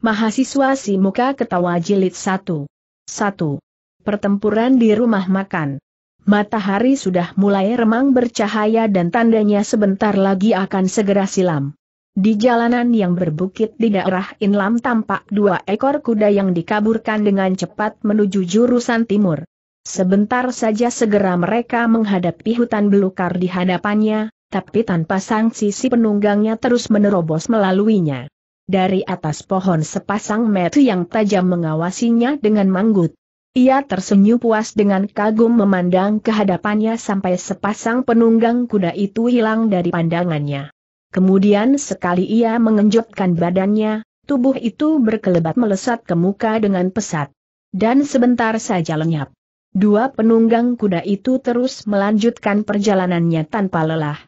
Mahasiswa si muka ketawa jilid satu. Satu. Pertempuran di rumah makan. Matahari sudah mulai remang bercahaya dan tandanya sebentar lagi akan segera silam. Di jalanan yang berbukit di daerah Inlam tampak dua ekor kuda yang dikaburkan dengan cepat menuju jurusan timur. Sebentar saja segera mereka menghadapi hutan belukar di hadapannya, tapi tanpa sanksi si penunggangnya terus menerobos melaluinya dari atas pohon sepasang metu yang tajam mengawasinya dengan manggut. Ia tersenyum puas dengan kagum memandang kehadapannya sampai sepasang penunggang kuda itu hilang dari pandangannya. Kemudian sekali ia mengenjotkan badannya, tubuh itu berkelebat melesat ke muka dengan pesat. Dan sebentar saja lenyap. Dua penunggang kuda itu terus melanjutkan perjalanannya tanpa lelah.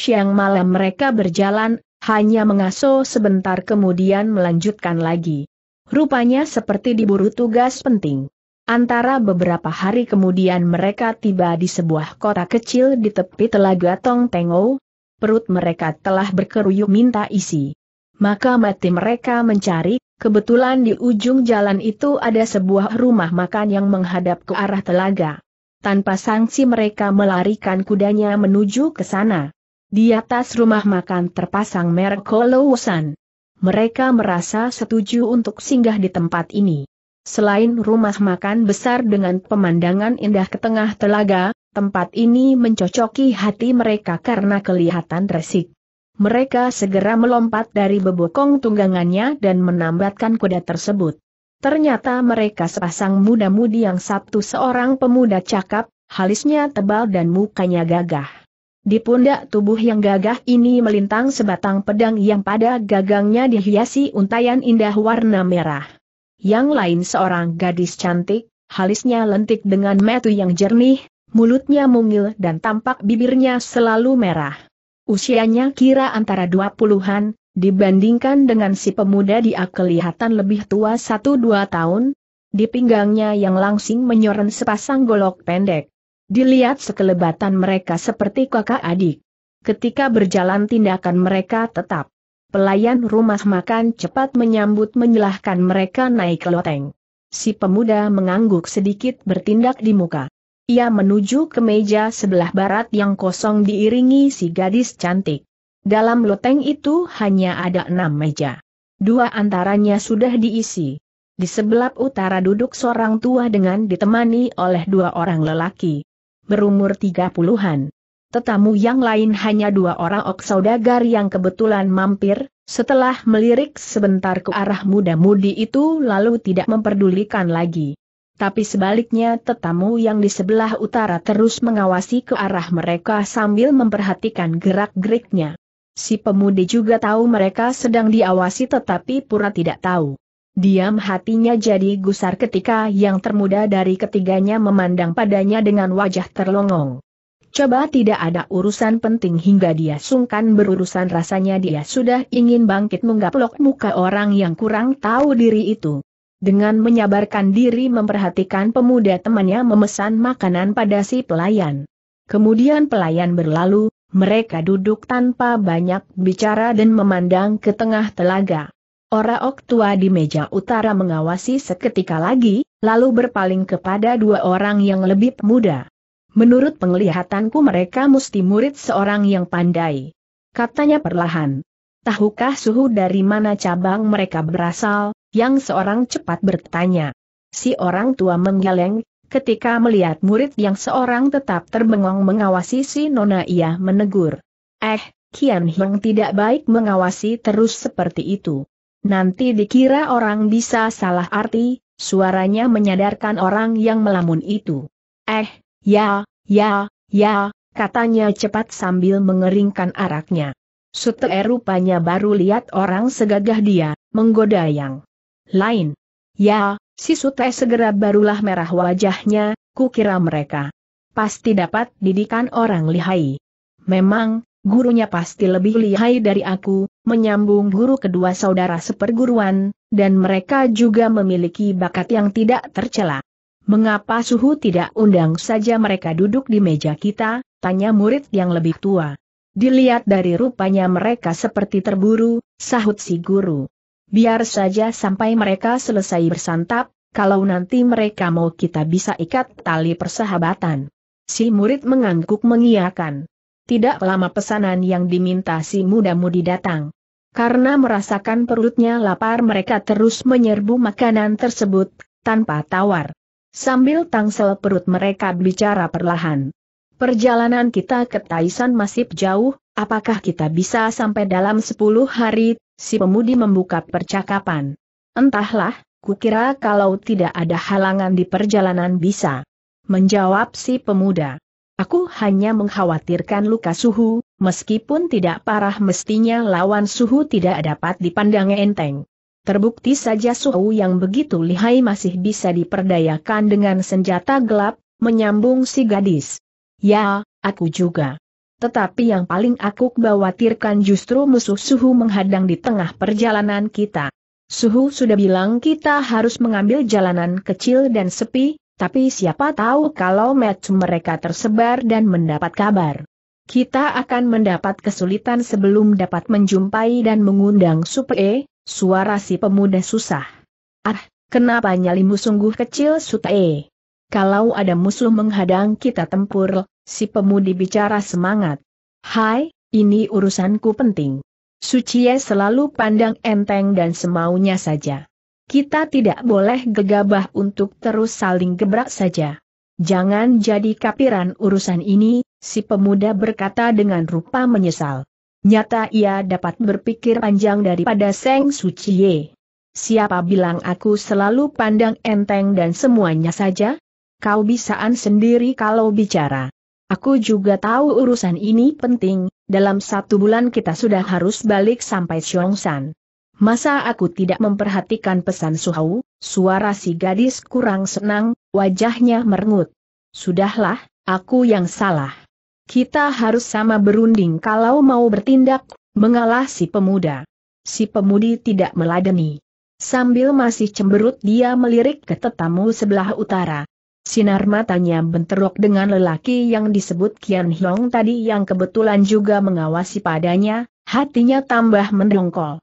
Siang malam mereka berjalan hanya mengasuh sebentar kemudian melanjutkan lagi. Rupanya seperti diburu tugas penting. Antara beberapa hari kemudian mereka tiba di sebuah kota kecil di tepi telaga Tong Tengou. Perut mereka telah berkeruyuk minta isi. Maka mati mereka mencari, kebetulan di ujung jalan itu ada sebuah rumah makan yang menghadap ke arah telaga. Tanpa sanksi mereka melarikan kudanya menuju ke sana. Di atas rumah makan terpasang merek Kolowosan. Mereka merasa setuju untuk singgah di tempat ini. Selain rumah makan besar dengan pemandangan indah ke tengah telaga, tempat ini mencocoki hati mereka karena kelihatan resik. Mereka segera melompat dari bebokong tunggangannya dan menambatkan kuda tersebut. Ternyata mereka sepasang muda-mudi yang satu seorang pemuda cakap, halisnya tebal dan mukanya gagah. Di pundak tubuh yang gagah ini melintang sebatang pedang yang pada gagangnya dihiasi untayan indah warna merah. Yang lain seorang gadis cantik, halisnya lentik dengan metu yang jernih, mulutnya mungil dan tampak bibirnya selalu merah. Usianya kira antara dua puluhan, dibandingkan dengan si pemuda dia kelihatan lebih tua satu dua tahun. Di pinggangnya yang langsing menyoren sepasang golok pendek, Dilihat sekelebatan mereka seperti kakak adik. Ketika berjalan tindakan mereka tetap. Pelayan rumah makan cepat menyambut menyilahkan mereka naik ke loteng. Si pemuda mengangguk sedikit bertindak di muka. Ia menuju ke meja sebelah barat yang kosong diiringi si gadis cantik. Dalam loteng itu hanya ada enam meja. Dua antaranya sudah diisi. Di sebelah utara duduk seorang tua dengan ditemani oleh dua orang lelaki berumur tiga puluhan. Tetamu yang lain hanya dua orang ok saudagar yang kebetulan mampir, setelah melirik sebentar ke arah muda-mudi itu lalu tidak memperdulikan lagi. Tapi sebaliknya tetamu yang di sebelah utara terus mengawasi ke arah mereka sambil memperhatikan gerak-geriknya. Si pemudi juga tahu mereka sedang diawasi tetapi pura tidak tahu. Diam hatinya jadi gusar ketika yang termuda dari ketiganya memandang padanya dengan wajah terlongong. Coba tidak ada urusan penting hingga dia sungkan berurusan rasanya dia sudah ingin bangkit menggaplok muka orang yang kurang tahu diri itu. Dengan menyabarkan diri memperhatikan pemuda temannya memesan makanan pada si pelayan. Kemudian pelayan berlalu, mereka duduk tanpa banyak bicara dan memandang ke tengah telaga. Orang tua di meja utara mengawasi seketika lagi, lalu berpaling kepada dua orang yang lebih muda. Menurut penglihatanku mereka mesti murid seorang yang pandai. Katanya perlahan. Tahukah suhu dari mana cabang mereka berasal, yang seorang cepat bertanya. Si orang tua menggeleng, ketika melihat murid yang seorang tetap terbengong mengawasi si nona ia menegur. Eh, Kian Hiang tidak baik mengawasi terus seperti itu. Nanti dikira orang bisa salah arti, suaranya menyadarkan orang yang melamun itu. Eh, ya, ya, ya, katanya cepat sambil mengeringkan araknya. Sute rupanya baru lihat orang segagah dia, menggoda yang lain. Ya, si Sute segera barulah merah wajahnya, kukira mereka. Pasti dapat didikan orang lihai. Memang, gurunya pasti lebih lihai dari aku, menyambung guru kedua saudara seperguruan, dan mereka juga memiliki bakat yang tidak tercela. Mengapa suhu tidak undang saja mereka duduk di meja kita, tanya murid yang lebih tua. Dilihat dari rupanya mereka seperti terburu, sahut si guru. Biar saja sampai mereka selesai bersantap, kalau nanti mereka mau kita bisa ikat tali persahabatan. Si murid mengangguk mengiakan. Tidak lama pesanan yang diminta si muda-mudi datang. Karena merasakan perutnya lapar mereka terus menyerbu makanan tersebut, tanpa tawar. Sambil tangsel perut mereka bicara perlahan. Perjalanan kita ke Taisan masih jauh, apakah kita bisa sampai dalam 10 hari, si pemudi membuka percakapan. Entahlah, kukira kalau tidak ada halangan di perjalanan bisa. Menjawab si pemuda. Aku hanya mengkhawatirkan luka suhu, meskipun tidak parah mestinya lawan suhu tidak dapat dipandang enteng. Terbukti saja suhu yang begitu lihai masih bisa diperdayakan dengan senjata gelap, menyambung si gadis. Ya, aku juga. Tetapi yang paling aku khawatirkan justru musuh suhu menghadang di tengah perjalanan kita. Suhu sudah bilang kita harus mengambil jalanan kecil dan sepi, tapi siapa tahu kalau match mereka tersebar dan mendapat kabar. Kita akan mendapat kesulitan sebelum dapat menjumpai dan mengundang Supe, -e, suara si pemuda susah. Ah, kenapa nyalimu sungguh kecil -e? Kalau ada musuh menghadang kita tempur, si pemudi bicara semangat. Hai, ini urusanku penting. Suciye selalu pandang enteng dan semaunya saja. Kita tidak boleh gegabah untuk terus saling gebrak saja. Jangan jadi kapiran urusan ini, si pemuda berkata dengan rupa menyesal. Nyata ia dapat berpikir panjang daripada Seng Ye. Siapa bilang aku selalu pandang enteng dan semuanya saja? Kau bisaan sendiri kalau bicara. Aku juga tahu urusan ini penting, dalam satu bulan kita sudah harus balik sampai Xiongsan. Masa aku tidak memperhatikan pesan Suhau, suara si gadis kurang senang, wajahnya merengut. Sudahlah, aku yang salah. Kita harus sama berunding kalau mau bertindak, mengalah si pemuda. Si pemudi tidak meladeni. Sambil masih cemberut dia melirik ke tetamu sebelah utara. Sinar matanya benterok dengan lelaki yang disebut Kian Hiong tadi yang kebetulan juga mengawasi padanya, hatinya tambah mendongkol.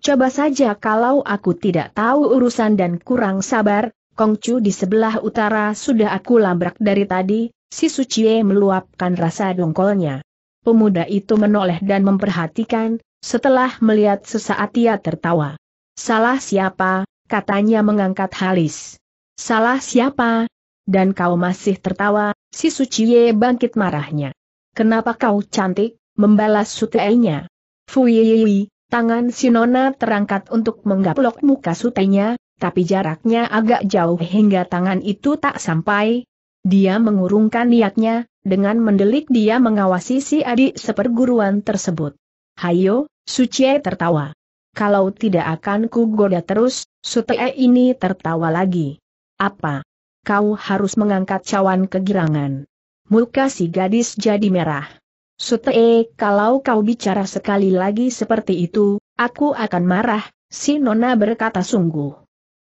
Coba saja kalau aku tidak tahu urusan dan kurang sabar, Kongcu di sebelah utara sudah aku labrak dari tadi, si Suciye meluapkan rasa dongkolnya. Pemuda itu menoleh dan memperhatikan, setelah melihat sesaat ia tertawa. Salah siapa, katanya mengangkat halis. Salah siapa? Dan kau masih tertawa, si Suciye bangkit marahnya. Kenapa kau cantik, membalas suteinya. Fuiyiyi, Tangan Sinona terangkat untuk menggaplok muka sutenya, tapi jaraknya agak jauh hingga tangan itu tak sampai. Dia mengurungkan niatnya, dengan mendelik dia mengawasi si adik seperguruan tersebut. Hayo, Suciye tertawa. Kalau tidak akan ku goda terus, Sutee ini tertawa lagi. Apa? Kau harus mengangkat cawan kegirangan. Muka si gadis jadi merah. Sutee, kalau kau bicara sekali lagi seperti itu, aku akan marah, si Nona berkata sungguh.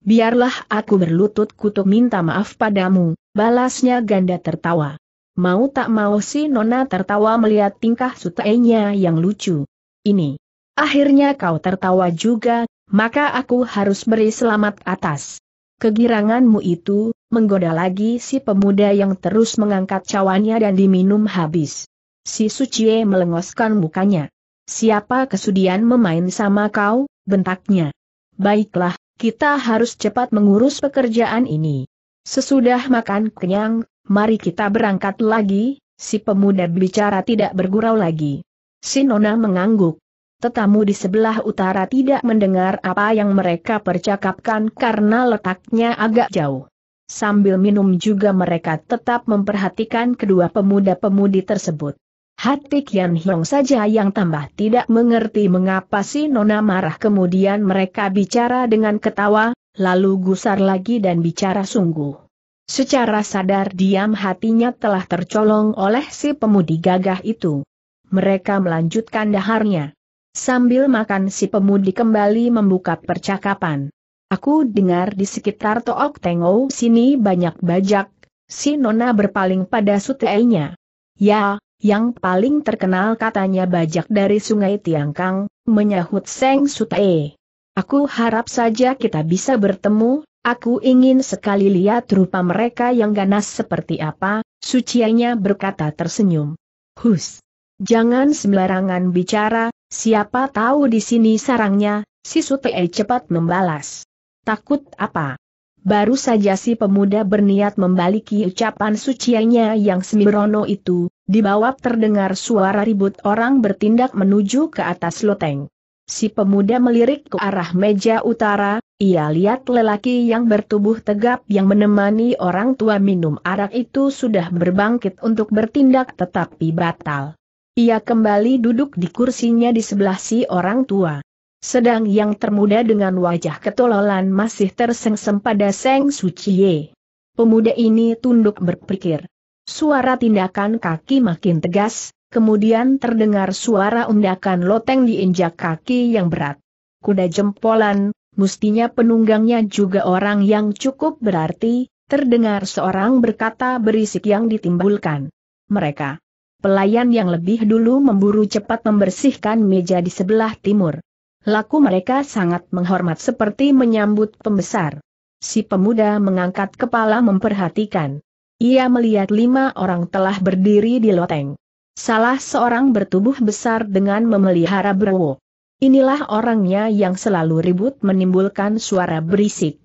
Biarlah aku berlutut kutuk minta maaf padamu, balasnya ganda tertawa. Mau tak mau si Nona tertawa melihat tingkah Sutee-nya yang lucu. Ini. Akhirnya kau tertawa juga, maka aku harus beri selamat atas. Kegiranganmu itu, menggoda lagi si pemuda yang terus mengangkat cawannya dan diminum habis. Si Sucie melengoskan mukanya. Siapa kesudian memain sama kau, bentaknya. Baiklah, kita harus cepat mengurus pekerjaan ini. Sesudah makan kenyang, mari kita berangkat lagi, si pemuda bicara tidak bergurau lagi. Si Nona mengangguk. Tetamu di sebelah utara tidak mendengar apa yang mereka percakapkan karena letaknya agak jauh. Sambil minum juga mereka tetap memperhatikan kedua pemuda-pemudi tersebut. Hati Kian Hiong saja yang tambah tidak mengerti mengapa si Nona marah kemudian mereka bicara dengan ketawa, lalu gusar lagi dan bicara sungguh. Secara sadar diam hatinya telah tercolong oleh si pemudi gagah itu. Mereka melanjutkan daharnya. Sambil makan si pemudi kembali membuka percakapan. Aku dengar di sekitar Tok Tengo sini banyak bajak, si Nona berpaling pada sutenya. Ya, yang paling terkenal katanya bajak dari sungai Tiangkang, menyahut Seng Sutae. Aku harap saja kita bisa bertemu, aku ingin sekali lihat rupa mereka yang ganas seperti apa, sucianya berkata tersenyum. Hus! Jangan sembarangan bicara, siapa tahu di sini sarangnya, si Sutae cepat membalas. Takut apa? Baru saja si pemuda berniat membaliki ucapan sucianya yang sembrono itu, di bawah terdengar suara ribut orang bertindak menuju ke atas loteng. Si pemuda melirik ke arah meja utara, ia lihat lelaki yang bertubuh tegap yang menemani orang tua minum arak itu sudah berbangkit untuk bertindak tetapi batal. Ia kembali duduk di kursinya di sebelah si orang tua. Sedang yang termuda dengan wajah ketololan masih tersengsem pada Seng Suciye. Pemuda ini tunduk berpikir. Suara tindakan kaki makin tegas, kemudian terdengar suara undakan loteng diinjak kaki yang berat. Kuda jempolan, mustinya penunggangnya juga orang yang cukup berarti, terdengar seorang berkata berisik yang ditimbulkan. Mereka. Pelayan yang lebih dulu memburu cepat membersihkan meja di sebelah timur. Laku mereka sangat menghormat seperti menyambut pembesar. Si pemuda mengangkat kepala memperhatikan. Ia melihat lima orang telah berdiri di loteng. Salah seorang bertubuh besar dengan memelihara berwo. Inilah orangnya yang selalu ribut menimbulkan suara berisik.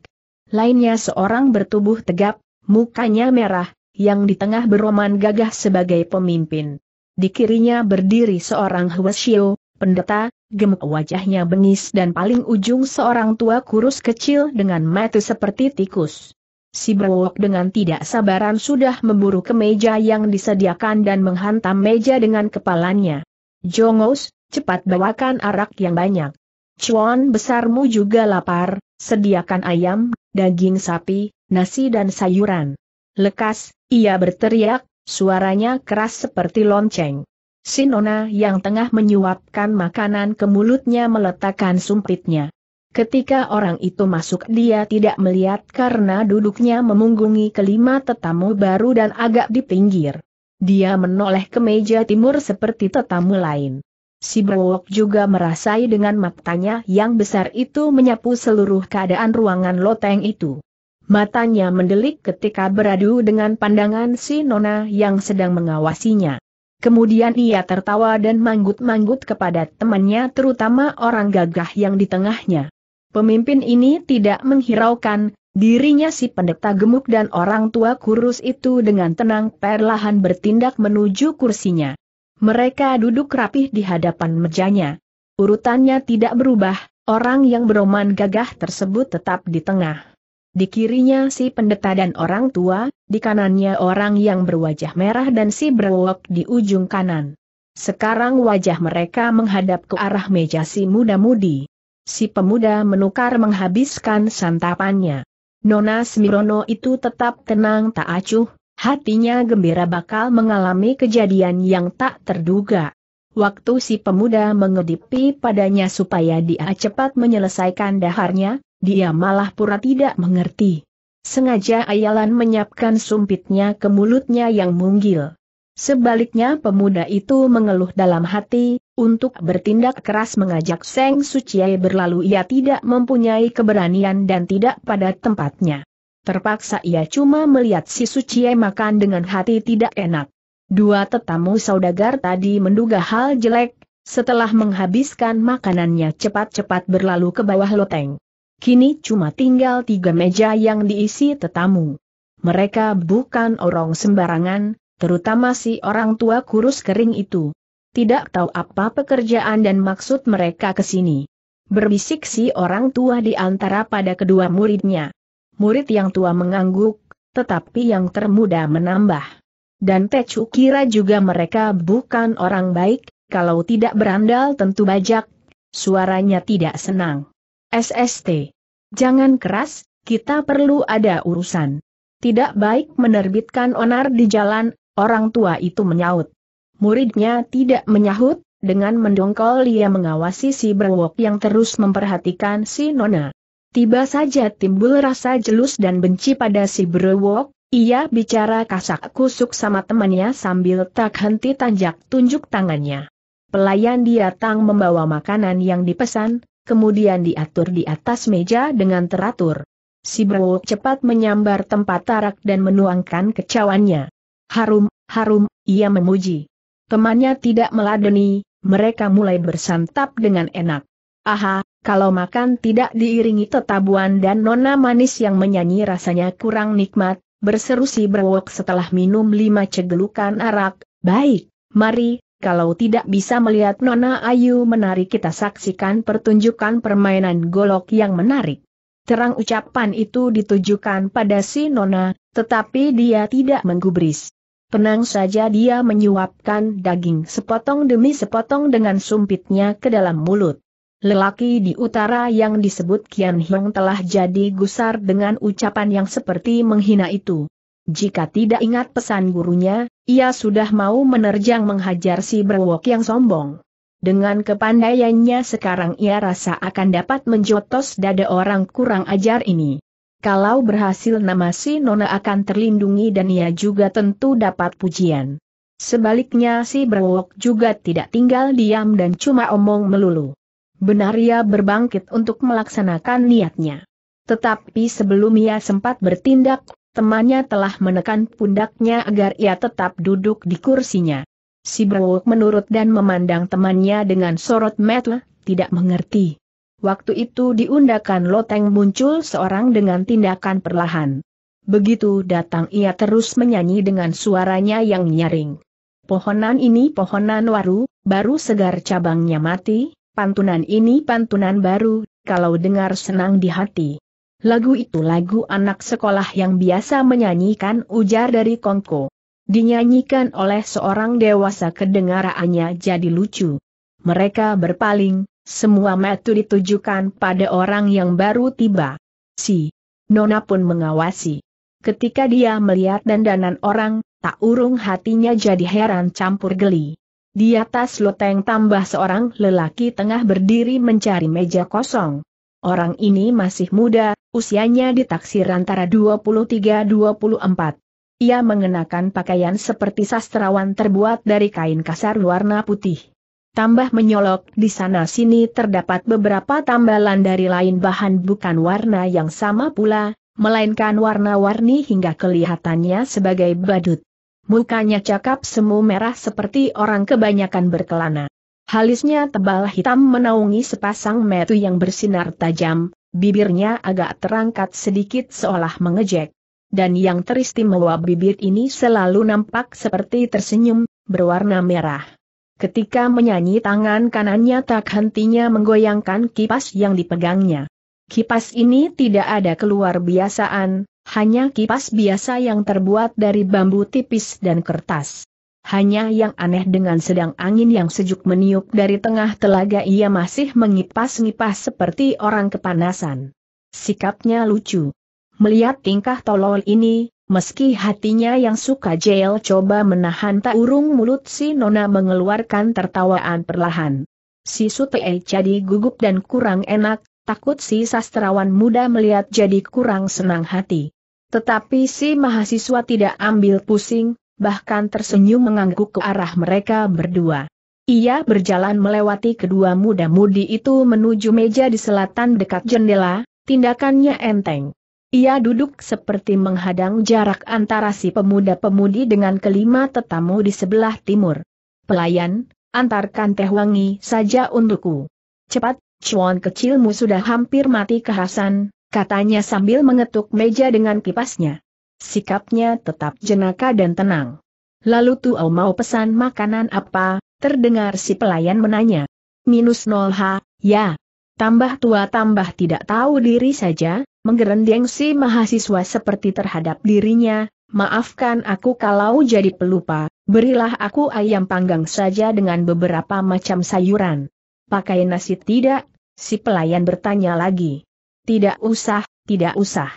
Lainnya seorang bertubuh tegap, mukanya merah, yang di tengah beroman gagah sebagai pemimpin. Di kirinya berdiri seorang Huasio, pendeta, gemuk wajahnya bengis dan paling ujung seorang tua kurus kecil dengan mata seperti tikus. Si Brewok dengan tidak sabaran sudah memburu ke meja yang disediakan dan menghantam meja dengan kepalanya. Jongos, cepat bawakan arak yang banyak. Cuan besarmu juga lapar, sediakan ayam, daging sapi, nasi dan sayuran. Lekas, ia berteriak, suaranya keras seperti lonceng. Sinona yang tengah menyuapkan makanan ke mulutnya meletakkan sumpitnya. Ketika orang itu masuk dia tidak melihat karena duduknya memunggungi kelima tetamu baru dan agak di pinggir. Dia menoleh ke meja timur seperti tetamu lain. Si Brook juga merasai dengan matanya yang besar itu menyapu seluruh keadaan ruangan loteng itu. Matanya mendelik ketika beradu dengan pandangan si Nona yang sedang mengawasinya. Kemudian ia tertawa dan manggut-manggut kepada temannya terutama orang gagah yang di tengahnya. Pemimpin ini tidak menghiraukan, dirinya si pendeta gemuk dan orang tua kurus itu dengan tenang perlahan bertindak menuju kursinya. Mereka duduk rapih di hadapan mejanya. Urutannya tidak berubah, orang yang beroman gagah tersebut tetap di tengah. Di kirinya si pendeta dan orang tua, di kanannya orang yang berwajah merah dan si berwok di ujung kanan. Sekarang wajah mereka menghadap ke arah meja si muda-mudi si pemuda menukar menghabiskan santapannya. Nona Smirono itu tetap tenang tak acuh, hatinya gembira bakal mengalami kejadian yang tak terduga. Waktu si pemuda mengedipi padanya supaya dia cepat menyelesaikan daharnya, dia malah pura tidak mengerti. Sengaja Ayalan menyiapkan sumpitnya ke mulutnya yang munggil. Sebaliknya pemuda itu mengeluh dalam hati, untuk bertindak keras mengajak Seng Suciai berlalu ia tidak mempunyai keberanian dan tidak pada tempatnya. Terpaksa ia cuma melihat si Suciai makan dengan hati tidak enak. Dua tetamu saudagar tadi menduga hal jelek, setelah menghabiskan makanannya cepat-cepat berlalu ke bawah loteng. Kini cuma tinggal tiga meja yang diisi tetamu. Mereka bukan orang sembarangan, terutama si orang tua kurus kering itu tidak tahu apa pekerjaan dan maksud mereka ke sini. Berbisik si orang tua di antara pada kedua muridnya. Murid yang tua mengangguk, tetapi yang termuda menambah. Dan Tecu kira juga mereka bukan orang baik, kalau tidak berandal tentu bajak, suaranya tidak senang. SST. Jangan keras, kita perlu ada urusan. Tidak baik menerbitkan onar di jalan, orang tua itu menyaut. Muridnya tidak menyahut, dengan mendongkol ia mengawasi si brewok yang terus memperhatikan si Nona. Tiba saja timbul rasa jelus dan benci pada si brewok, ia bicara kasak kusuk sama temannya sambil tak henti tanjak tunjuk tangannya. Pelayan datang membawa makanan yang dipesan, kemudian diatur di atas meja dengan teratur. Si brewok cepat menyambar tempat tarak dan menuangkan kecawannya. Harum, harum, ia memuji. Temannya tidak meladeni, mereka mulai bersantap dengan enak. Aha, kalau makan tidak diiringi tetabuan dan nona manis yang menyanyi rasanya kurang nikmat, berseru si berwok setelah minum lima cegelukan arak, baik, mari, kalau tidak bisa melihat nona Ayu menari kita saksikan pertunjukan permainan golok yang menarik. Terang ucapan itu ditujukan pada si nona, tetapi dia tidak menggubris. Tenang saja dia menyuapkan daging sepotong demi sepotong dengan sumpitnya ke dalam mulut. Lelaki di utara yang disebut Kian Hiong telah jadi gusar dengan ucapan yang seperti menghina itu. Jika tidak ingat pesan gurunya, ia sudah mau menerjang menghajar si berwok yang sombong. Dengan kepandaiannya sekarang ia rasa akan dapat menjotos dada orang kurang ajar ini. Kalau berhasil nama si Nona akan terlindungi dan ia juga tentu dapat pujian. Sebaliknya si Berwok juga tidak tinggal diam dan cuma omong melulu. Benar ia berbangkit untuk melaksanakan niatnya. Tetapi sebelum ia sempat bertindak, temannya telah menekan pundaknya agar ia tetap duduk di kursinya. Si Berwok menurut dan memandang temannya dengan sorot mata, tidak mengerti. Waktu itu diundakan loteng muncul seorang dengan tindakan perlahan. Begitu datang ia terus menyanyi dengan suaranya yang nyaring. Pohonan ini pohonan waru, baru segar cabangnya mati, pantunan ini pantunan baru, kalau dengar senang di hati. Lagu itu lagu anak sekolah yang biasa menyanyikan ujar dari Kongko. Dinyanyikan oleh seorang dewasa kedengarannya jadi lucu. Mereka berpaling, semua metu ditujukan pada orang yang baru tiba. Si Nona pun mengawasi. Ketika dia melihat dandanan orang, tak urung hatinya jadi heran campur geli. Di atas loteng tambah seorang lelaki tengah berdiri mencari meja kosong. Orang ini masih muda, usianya ditaksir antara 23-24. Ia mengenakan pakaian seperti sastrawan terbuat dari kain kasar warna putih. Tambah menyolok, di sana-sini terdapat beberapa tambalan dari lain bahan bukan warna yang sama pula, melainkan warna-warni hingga kelihatannya sebagai badut. Mukanya cakap semu merah seperti orang kebanyakan berkelana. Halisnya tebal hitam menaungi sepasang metu yang bersinar tajam, bibirnya agak terangkat sedikit seolah mengejek. Dan yang teristimewa bibir ini selalu nampak seperti tersenyum, berwarna merah. Ketika menyanyi tangan kanannya tak hentinya menggoyangkan kipas yang dipegangnya. Kipas ini tidak ada keluar biasaan, hanya kipas biasa yang terbuat dari bambu tipis dan kertas. Hanya yang aneh dengan sedang angin yang sejuk meniup dari tengah telaga ia masih mengipas-ngipas seperti orang kepanasan. Sikapnya lucu. Melihat tingkah tolol ini, Meski hatinya yang suka jail coba menahan tak urung mulut si Nona mengeluarkan tertawaan perlahan. Si Sutei jadi gugup dan kurang enak, takut si sastrawan muda melihat jadi kurang senang hati. Tetapi si mahasiswa tidak ambil pusing, bahkan tersenyum mengangguk ke arah mereka berdua. Ia berjalan melewati kedua muda-mudi itu menuju meja di selatan dekat jendela, tindakannya enteng. Ia duduk seperti menghadang jarak antara si pemuda-pemudi dengan kelima tetamu di sebelah timur. Pelayan, antarkan teh wangi saja untukku. Cepat, cuan kecilmu sudah hampir mati kehasan, katanya sambil mengetuk meja dengan kipasnya. Sikapnya tetap jenaka dan tenang. Lalu Tuau mau pesan makanan apa, terdengar si pelayan menanya. Minus nol ha, ya, tambah tua tambah tidak tahu diri saja, menggerendeng si mahasiswa seperti terhadap dirinya, maafkan aku kalau jadi pelupa, berilah aku ayam panggang saja dengan beberapa macam sayuran. Pakai nasi tidak? Si pelayan bertanya lagi. Tidak usah, tidak usah.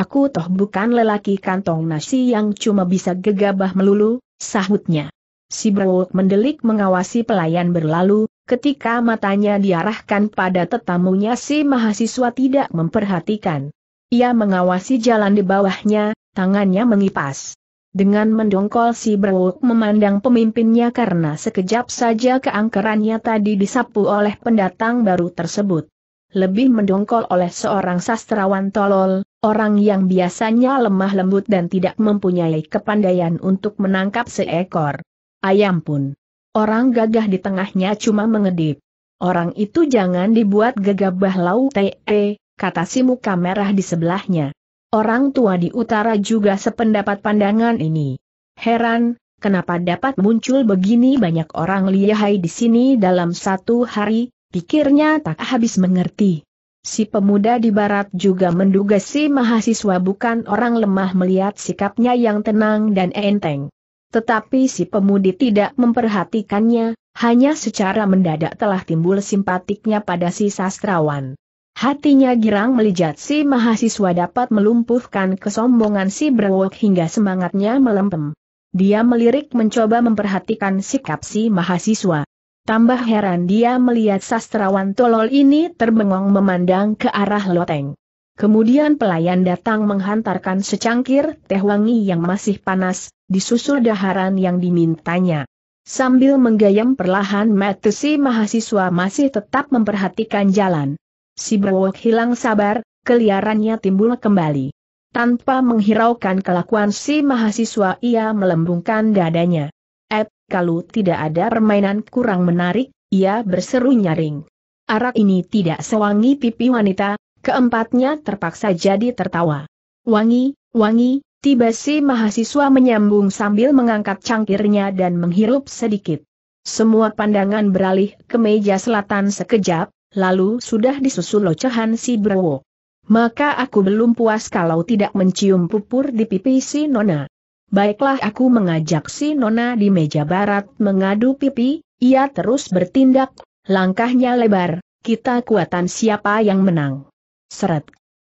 Aku toh bukan lelaki kantong nasi yang cuma bisa gegabah melulu, sahutnya. Si Brewok mendelik mengawasi pelayan berlalu, Ketika matanya diarahkan pada tetamunya si mahasiswa tidak memperhatikan. Ia mengawasi jalan di bawahnya, tangannya mengipas. Dengan mendongkol si Berwuk memandang pemimpinnya karena sekejap saja keangkerannya tadi disapu oleh pendatang baru tersebut. Lebih mendongkol oleh seorang sastrawan tolol, orang yang biasanya lemah lembut dan tidak mempunyai kepandaian untuk menangkap seekor ayam pun orang gagah di tengahnya cuma mengedip. Orang itu jangan dibuat gegabah lau te, e, kata si muka merah di sebelahnya. Orang tua di utara juga sependapat pandangan ini. Heran, kenapa dapat muncul begini banyak orang lihai di sini dalam satu hari, pikirnya tak habis mengerti. Si pemuda di barat juga menduga si mahasiswa bukan orang lemah melihat sikapnya yang tenang dan enteng. Tetapi si pemudi tidak memperhatikannya, hanya secara mendadak telah timbul simpatiknya pada si sastrawan. Hatinya girang melijat si mahasiswa dapat melumpuhkan kesombongan si Brewok hingga semangatnya melempem. Dia melirik mencoba memperhatikan sikap si mahasiswa. Tambah heran dia melihat sastrawan tolol ini terbengong memandang ke arah loteng. Kemudian pelayan datang menghantarkan secangkir teh wangi yang masih panas, disusul daharan yang dimintanya. Sambil menggayam perlahan mata si mahasiswa masih tetap memperhatikan jalan. Si Brewok hilang sabar, keliarannya timbul kembali. Tanpa menghiraukan kelakuan si mahasiswa ia melembungkan dadanya. Eh, kalau tidak ada permainan kurang menarik, ia berseru nyaring. Arak ini tidak sewangi pipi wanita, Keempatnya terpaksa jadi tertawa. Wangi, wangi, tiba si mahasiswa menyambung sambil mengangkat cangkirnya dan menghirup sedikit. Semua pandangan beralih ke meja selatan sekejap, lalu sudah disusul locehan si Browo. Maka aku belum puas kalau tidak mencium pupur di pipi si Nona. Baiklah aku mengajak si Nona di meja barat mengadu pipi, ia terus bertindak, langkahnya lebar, kita kuatan siapa yang menang. Seret.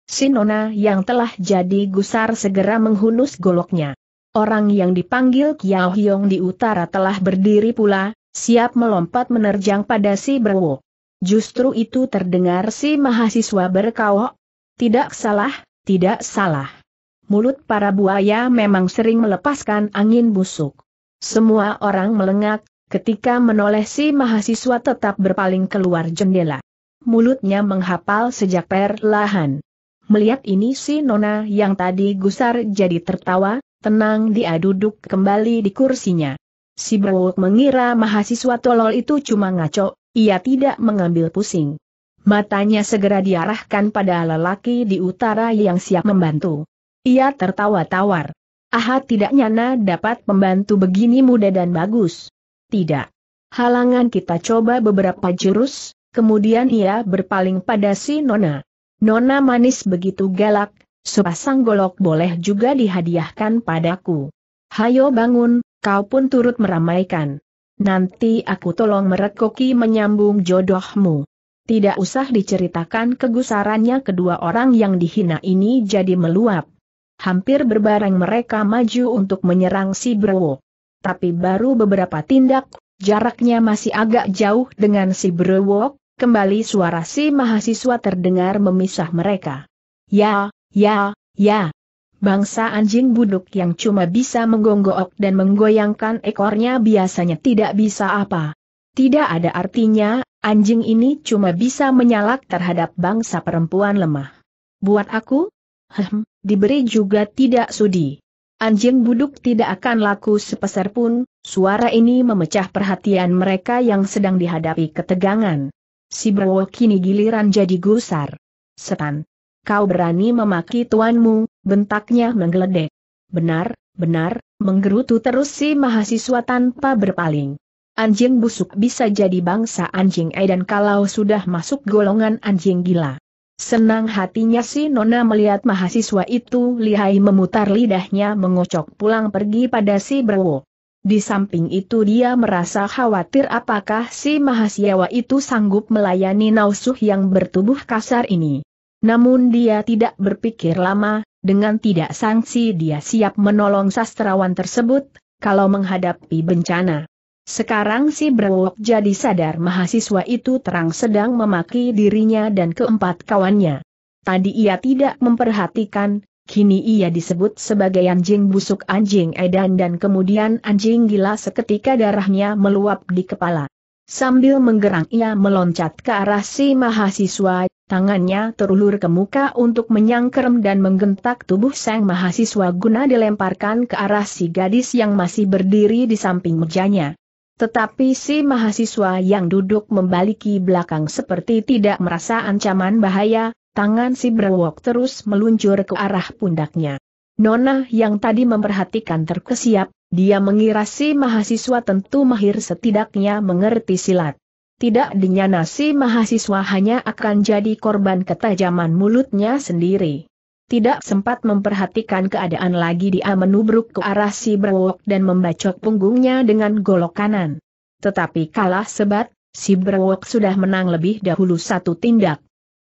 Sinona yang telah jadi gusar segera menghunus goloknya. Orang yang dipanggil Kiao Hyong di utara telah berdiri pula, siap melompat menerjang pada si Brewo. Justru itu terdengar si mahasiswa berkawok. Tidak salah, tidak salah. Mulut para buaya memang sering melepaskan angin busuk. Semua orang melengak, ketika menoleh si mahasiswa tetap berpaling keluar jendela mulutnya menghapal sejak perlahan. Melihat ini si Nona yang tadi gusar jadi tertawa, tenang dia duduk kembali di kursinya. Si Bro mengira mahasiswa tolol itu cuma ngaco, ia tidak mengambil pusing. Matanya segera diarahkan pada lelaki di utara yang siap membantu. Ia tertawa tawar. Aha tidak nyana dapat membantu begini mudah dan bagus. Tidak. Halangan kita coba beberapa jurus, kemudian ia berpaling pada si Nona. Nona manis begitu galak, sepasang golok boleh juga dihadiahkan padaku. Hayo bangun, kau pun turut meramaikan. Nanti aku tolong merekoki menyambung jodohmu. Tidak usah diceritakan kegusarannya kedua orang yang dihina ini jadi meluap. Hampir berbareng mereka maju untuk menyerang si Brewo. Tapi baru beberapa tindak, jaraknya masih agak jauh dengan si Brewok, kembali suara si mahasiswa terdengar memisah mereka. Ya, ya, ya. Bangsa anjing buduk yang cuma bisa menggonggok dan menggoyangkan ekornya biasanya tidak bisa apa. Tidak ada artinya, anjing ini cuma bisa menyalak terhadap bangsa perempuan lemah. Buat aku? Hem, diberi juga tidak sudi. Anjing buduk tidak akan laku sepeser pun, suara ini memecah perhatian mereka yang sedang dihadapi ketegangan. Si Bro kini giliran jadi gusar. Setan. Kau berani memaki tuanmu, bentaknya menggeledek. Benar, benar, menggerutu terus si mahasiswa tanpa berpaling. Anjing busuk bisa jadi bangsa anjing edan kalau sudah masuk golongan anjing gila. Senang hatinya si Nona melihat mahasiswa itu lihai memutar lidahnya mengocok pulang pergi pada si Bro. Di samping itu dia merasa khawatir apakah si mahasiswa itu sanggup melayani nausuh yang bertubuh kasar ini. Namun dia tidak berpikir lama, dengan tidak sanksi dia siap menolong sastrawan tersebut, kalau menghadapi bencana. Sekarang si Brewok jadi sadar mahasiswa itu terang sedang memaki dirinya dan keempat kawannya. Tadi ia tidak memperhatikan, kini ia disebut sebagai anjing busuk anjing edan dan kemudian anjing gila seketika darahnya meluap di kepala. Sambil menggerang ia meloncat ke arah si mahasiswa, tangannya terulur ke muka untuk menyangkerem dan menggentak tubuh sang mahasiswa guna dilemparkan ke arah si gadis yang masih berdiri di samping mejanya. Tetapi si mahasiswa yang duduk membaliki belakang seperti tidak merasa ancaman bahaya, tangan si Brewok terus meluncur ke arah pundaknya. Nona yang tadi memperhatikan terkesiap, dia mengira si mahasiswa tentu mahir setidaknya mengerti silat. Tidak dinyana si mahasiswa hanya akan jadi korban ketajaman mulutnya sendiri. Tidak sempat memperhatikan keadaan lagi dia menubruk ke arah si Brewok dan membacok punggungnya dengan golok kanan. Tetapi kalah sebat, si Brewok sudah menang lebih dahulu satu tindak.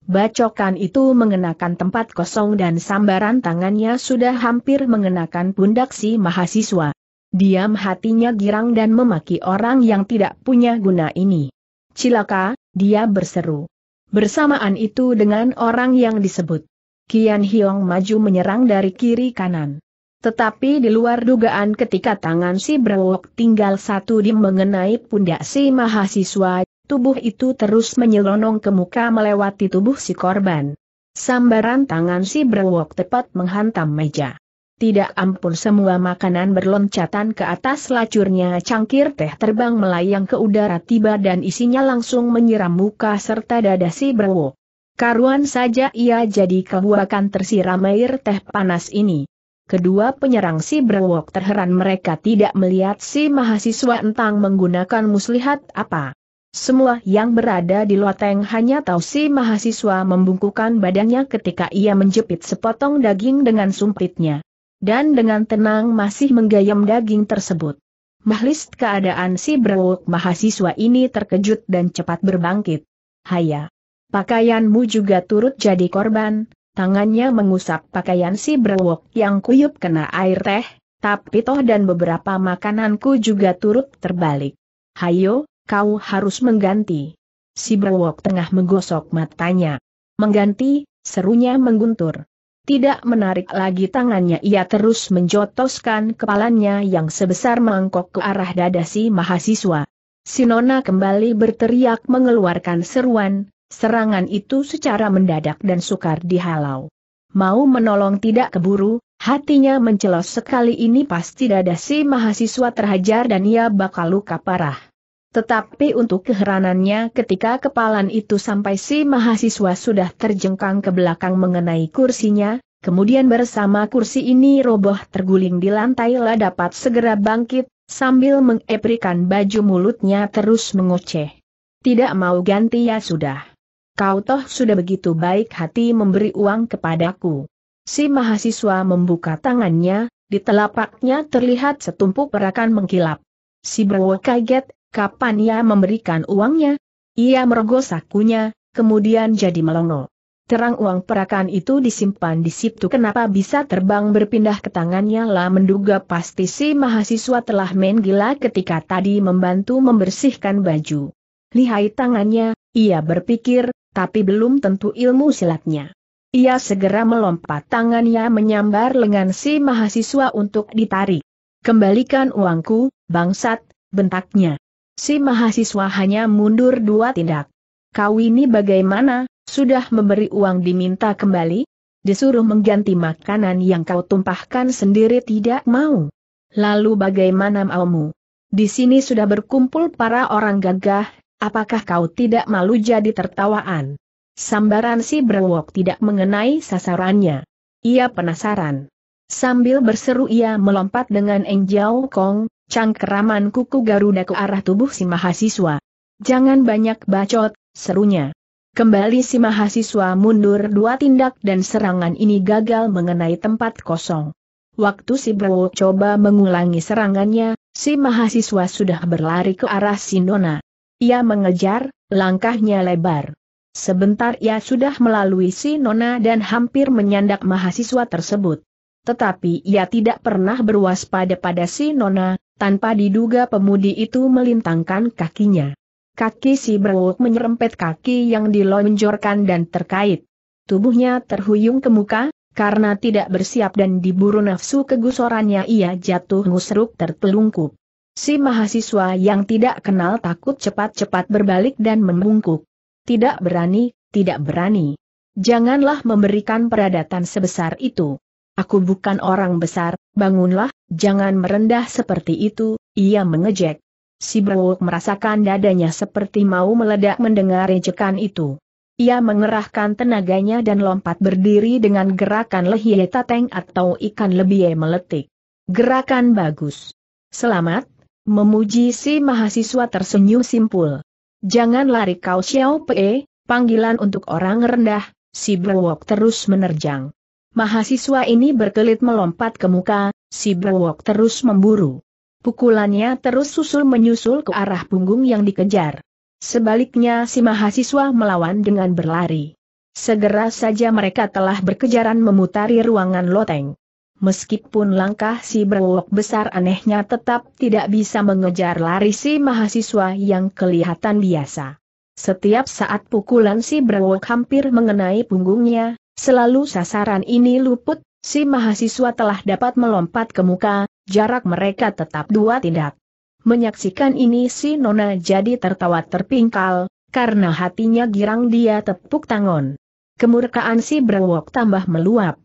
Bacokan itu mengenakan tempat kosong dan sambaran tangannya sudah hampir mengenakan pundak si mahasiswa. Diam hatinya girang dan memaki orang yang tidak punya guna ini. Cilaka, dia berseru. Bersamaan itu dengan orang yang disebut. Kian Hiong maju menyerang dari kiri kanan. Tetapi di luar dugaan ketika tangan si Brewok tinggal satu di mengenai pundak si mahasiswa, tubuh itu terus menyelonong ke muka melewati tubuh si korban. Sambaran tangan si Brewok tepat menghantam meja. Tidak ampun semua makanan berloncatan ke atas lacurnya cangkir teh terbang melayang ke udara tiba dan isinya langsung menyiram muka serta dada si Brewok. Karuan saja ia jadi kebuakan tersiram air teh panas ini. Kedua penyerang si Brewok terheran mereka tidak melihat si mahasiswa entang menggunakan muslihat apa. Semua yang berada di loteng hanya tahu si mahasiswa membungkukan badannya ketika ia menjepit sepotong daging dengan sumpitnya. Dan dengan tenang masih menggayam daging tersebut. Mahlis keadaan si brewok mahasiswa ini terkejut dan cepat berbangkit. Haya. Pakaianmu juga turut jadi korban, tangannya mengusap pakaian si brewok yang kuyup kena air teh, tapi toh dan beberapa makananku juga turut terbalik. Hayo, kau harus mengganti. Si Brewok tengah menggosok matanya. Mengganti, serunya mengguntur. Tidak menarik lagi tangannya ia terus menjotoskan kepalanya yang sebesar mangkok ke arah dada si mahasiswa. Sinona kembali berteriak mengeluarkan seruan, serangan itu secara mendadak dan sukar dihalau. Mau menolong tidak keburu, hatinya mencelos sekali ini pasti dada si mahasiswa terhajar dan ia bakal luka parah. Tetapi untuk keheranannya ketika kepalan itu sampai si mahasiswa sudah terjengkang ke belakang mengenai kursinya, kemudian bersama kursi ini roboh terguling di lantai lah dapat segera bangkit, sambil mengeprikan baju mulutnya terus mengoceh. Tidak mau ganti ya sudah. Kau toh sudah begitu baik hati memberi uang kepadaku. Si mahasiswa membuka tangannya, di telapaknya terlihat setumpuk perakan mengkilap. Si bro kaget kapan ia memberikan uangnya? Ia merogoh sakunya, kemudian jadi melongo. Terang uang perakan itu disimpan di situ kenapa bisa terbang berpindah ke tangannya lah menduga pasti si mahasiswa telah main gila ketika tadi membantu membersihkan baju. Lihai tangannya, ia berpikir, tapi belum tentu ilmu silatnya. Ia segera melompat tangannya menyambar lengan si mahasiswa untuk ditarik. Kembalikan uangku, bangsat, bentaknya si mahasiswa hanya mundur dua tindak. Kau ini bagaimana, sudah memberi uang diminta kembali? Disuruh mengganti makanan yang kau tumpahkan sendiri tidak mau. Lalu bagaimana maumu? Di sini sudah berkumpul para orang gagah, apakah kau tidak malu jadi tertawaan? Sambaran si berwok tidak mengenai sasarannya. Ia penasaran. Sambil berseru ia melompat dengan Eng Kong, cangkeraman kuku Garuda ke arah tubuh si mahasiswa. Jangan banyak bacot, serunya. Kembali si mahasiswa mundur dua tindak dan serangan ini gagal mengenai tempat kosong. Waktu si bro coba mengulangi serangannya, si mahasiswa sudah berlari ke arah si Nona. Ia mengejar, langkahnya lebar. Sebentar ia sudah melalui si Nona dan hampir menyandak mahasiswa tersebut. Tetapi ia tidak pernah berwaspada pada si Nona, tanpa diduga pemudi itu melintangkan kakinya. Kaki si Berwok menyerempet kaki yang dilonjorkan dan terkait. Tubuhnya terhuyung ke muka, karena tidak bersiap dan diburu nafsu kegusorannya ia jatuh ngusruk tertelungkup. Si mahasiswa yang tidak kenal takut cepat-cepat berbalik dan membungkuk. Tidak berani, tidak berani. Janganlah memberikan peradatan sebesar itu. Aku bukan orang besar, bangunlah, jangan merendah seperti itu, ia mengejek. Si Browok merasakan dadanya seperti mau meledak mendengar ejekan itu. Ia mengerahkan tenaganya dan lompat berdiri dengan gerakan lehie tateng atau ikan lebih meletik. Gerakan bagus. Selamat, memuji si mahasiswa tersenyum simpul. Jangan lari kau Xiao Pe, panggilan untuk orang rendah, si Browok terus menerjang. Mahasiswa ini berkelit melompat ke muka, si Brewok terus memburu. Pukulannya terus susul menyusul ke arah punggung yang dikejar. Sebaliknya si mahasiswa melawan dengan berlari. Segera saja mereka telah berkejaran memutari ruangan loteng. Meskipun langkah si berwok besar anehnya tetap tidak bisa mengejar lari si mahasiswa yang kelihatan biasa. Setiap saat pukulan si berwok hampir mengenai punggungnya, Selalu sasaran ini luput, si mahasiswa telah dapat melompat ke muka, jarak mereka tetap dua tindak. Menyaksikan ini si Nona jadi tertawa terpingkal, karena hatinya girang dia tepuk tangan. Kemurkaan si Brewok tambah meluap.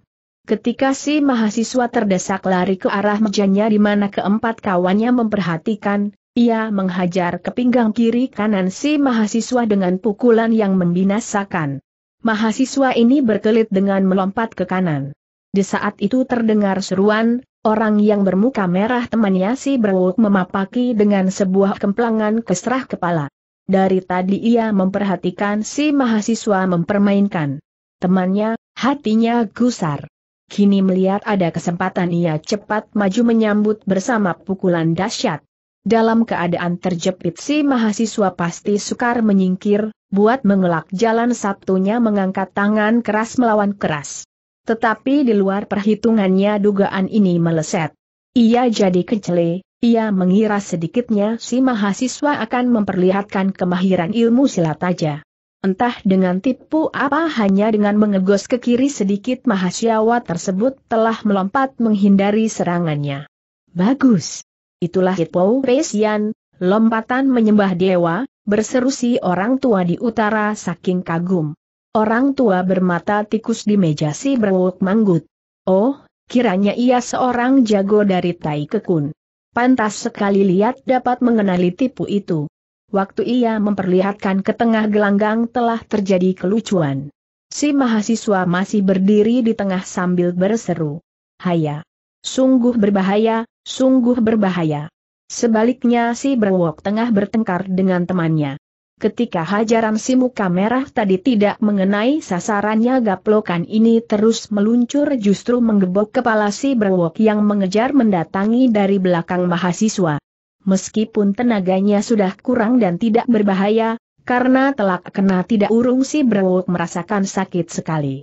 Ketika si mahasiswa terdesak lari ke arah mejanya di mana keempat kawannya memperhatikan, ia menghajar ke pinggang kiri kanan si mahasiswa dengan pukulan yang membinasakan mahasiswa ini berkelit dengan melompat ke kanan. Di saat itu terdengar seruan, orang yang bermuka merah temannya si berwuk memapaki dengan sebuah kemplangan keserah kepala. Dari tadi ia memperhatikan si mahasiswa mempermainkan temannya, hatinya gusar. Kini melihat ada kesempatan ia cepat maju menyambut bersama pukulan dahsyat. Dalam keadaan terjepit si mahasiswa pasti sukar menyingkir, buat mengelak jalan satunya mengangkat tangan keras melawan keras. Tetapi di luar perhitungannya dugaan ini meleset. Ia jadi kecele, ia mengira sedikitnya si mahasiswa akan memperlihatkan kemahiran ilmu silat aja. Entah dengan tipu apa hanya dengan mengegos ke kiri sedikit mahasiswa tersebut telah melompat menghindari serangannya. Bagus. Itulah Pou Pesian, lompatan menyembah dewa, berseru si orang tua di utara saking kagum. Orang tua bermata tikus di meja si berwuk manggut. Oh, kiranya ia seorang jago dari Tai Kekun. Pantas sekali lihat dapat mengenali tipu itu. Waktu ia memperlihatkan ke tengah gelanggang telah terjadi kelucuan. Si mahasiswa masih berdiri di tengah sambil berseru. Haya. Sungguh berbahaya, Sungguh berbahaya. Sebaliknya si Berwok tengah bertengkar dengan temannya. Ketika hajaran si muka merah tadi tidak mengenai sasarannya gaplokan ini terus meluncur justru menggebok kepala si Berwok yang mengejar mendatangi dari belakang mahasiswa. Meskipun tenaganya sudah kurang dan tidak berbahaya, karena telak kena tidak urung si Berwok merasakan sakit sekali.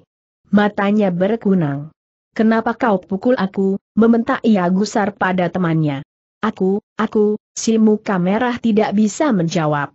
Matanya berkunang kenapa kau pukul aku, Mementak ia gusar pada temannya. Aku, aku, si muka merah tidak bisa menjawab.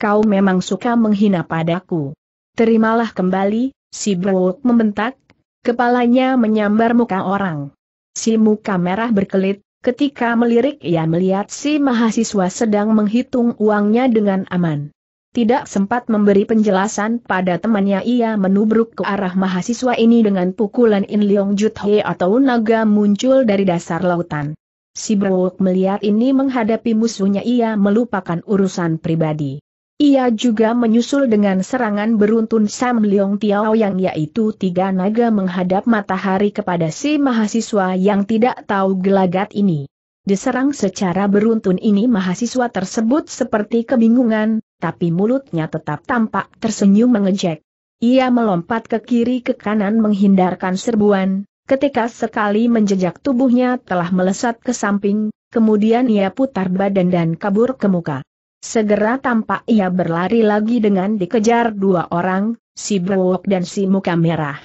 Kau memang suka menghina padaku. Terimalah kembali, si brok membentak, kepalanya menyambar muka orang. Si muka merah berkelit, ketika melirik ia melihat si mahasiswa sedang menghitung uangnya dengan aman. Tidak sempat memberi penjelasan pada temannya ia menubruk ke arah mahasiswa ini dengan pukulan In Leong Jut He atau naga muncul dari dasar lautan. Si Brook melihat ini menghadapi musuhnya ia melupakan urusan pribadi. Ia juga menyusul dengan serangan beruntun Sam Leong Tiao yang yaitu tiga naga menghadap matahari kepada si mahasiswa yang tidak tahu gelagat ini. Diserang secara beruntun ini mahasiswa tersebut seperti kebingungan, tapi mulutnya tetap tampak tersenyum mengejek. Ia melompat ke kiri ke kanan menghindarkan serbuan, ketika sekali menjejak tubuhnya telah melesat ke samping, kemudian ia putar badan dan kabur ke muka. Segera tampak ia berlari lagi dengan dikejar dua orang, si Browok dan si Muka Merah.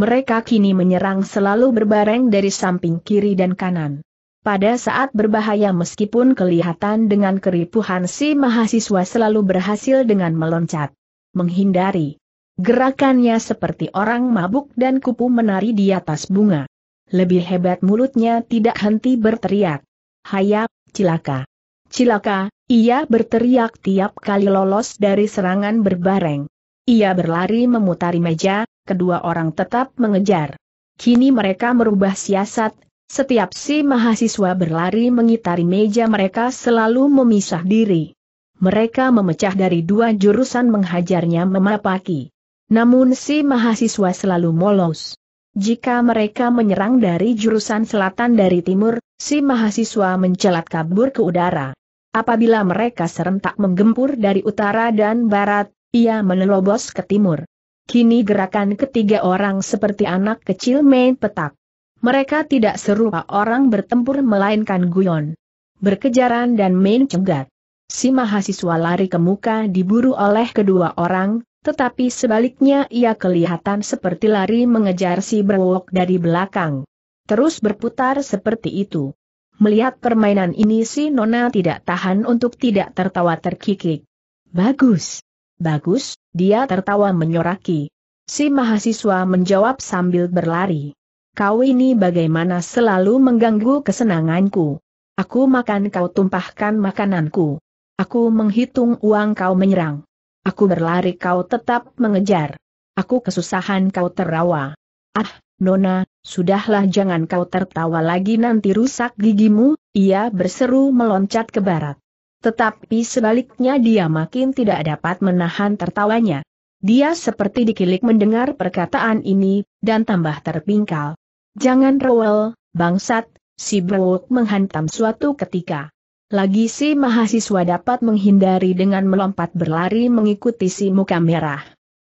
Mereka kini menyerang selalu berbareng dari samping kiri dan kanan. Pada saat berbahaya meskipun kelihatan dengan keripuhan si mahasiswa selalu berhasil dengan meloncat. Menghindari. Gerakannya seperti orang mabuk dan kupu menari di atas bunga. Lebih hebat mulutnya tidak henti berteriak. Hayap, cilaka. Cilaka, ia berteriak tiap kali lolos dari serangan berbareng. Ia berlari memutari meja, kedua orang tetap mengejar. Kini mereka merubah siasat, setiap si mahasiswa berlari mengitari meja mereka selalu memisah diri. Mereka memecah dari dua jurusan menghajarnya memapaki. Namun si mahasiswa selalu molos. Jika mereka menyerang dari jurusan selatan dari timur, si mahasiswa mencelat kabur ke udara. Apabila mereka serentak menggempur dari utara dan barat, ia menelobos ke timur. Kini gerakan ketiga orang seperti anak kecil main petak. Mereka tidak serupa orang bertempur melainkan guyon. Berkejaran dan main cenggat. Si mahasiswa lari ke muka diburu oleh kedua orang, tetapi sebaliknya ia kelihatan seperti lari mengejar si berwok dari belakang. Terus berputar seperti itu. Melihat permainan ini si Nona tidak tahan untuk tidak tertawa terkikik. Bagus. Bagus, dia tertawa menyoraki. Si mahasiswa menjawab sambil berlari kau ini bagaimana selalu mengganggu kesenanganku. Aku makan kau tumpahkan makananku. Aku menghitung uang kau menyerang. Aku berlari kau tetap mengejar. Aku kesusahan kau tertawa. Ah, Nona, sudahlah jangan kau tertawa lagi nanti rusak gigimu, ia berseru meloncat ke barat. Tetapi sebaliknya dia makin tidak dapat menahan tertawanya. Dia seperti dikilik mendengar perkataan ini, dan tambah terpingkal. Jangan rewel, bangsat, si Brook menghantam suatu ketika. Lagi si mahasiswa dapat menghindari dengan melompat berlari mengikuti si muka merah.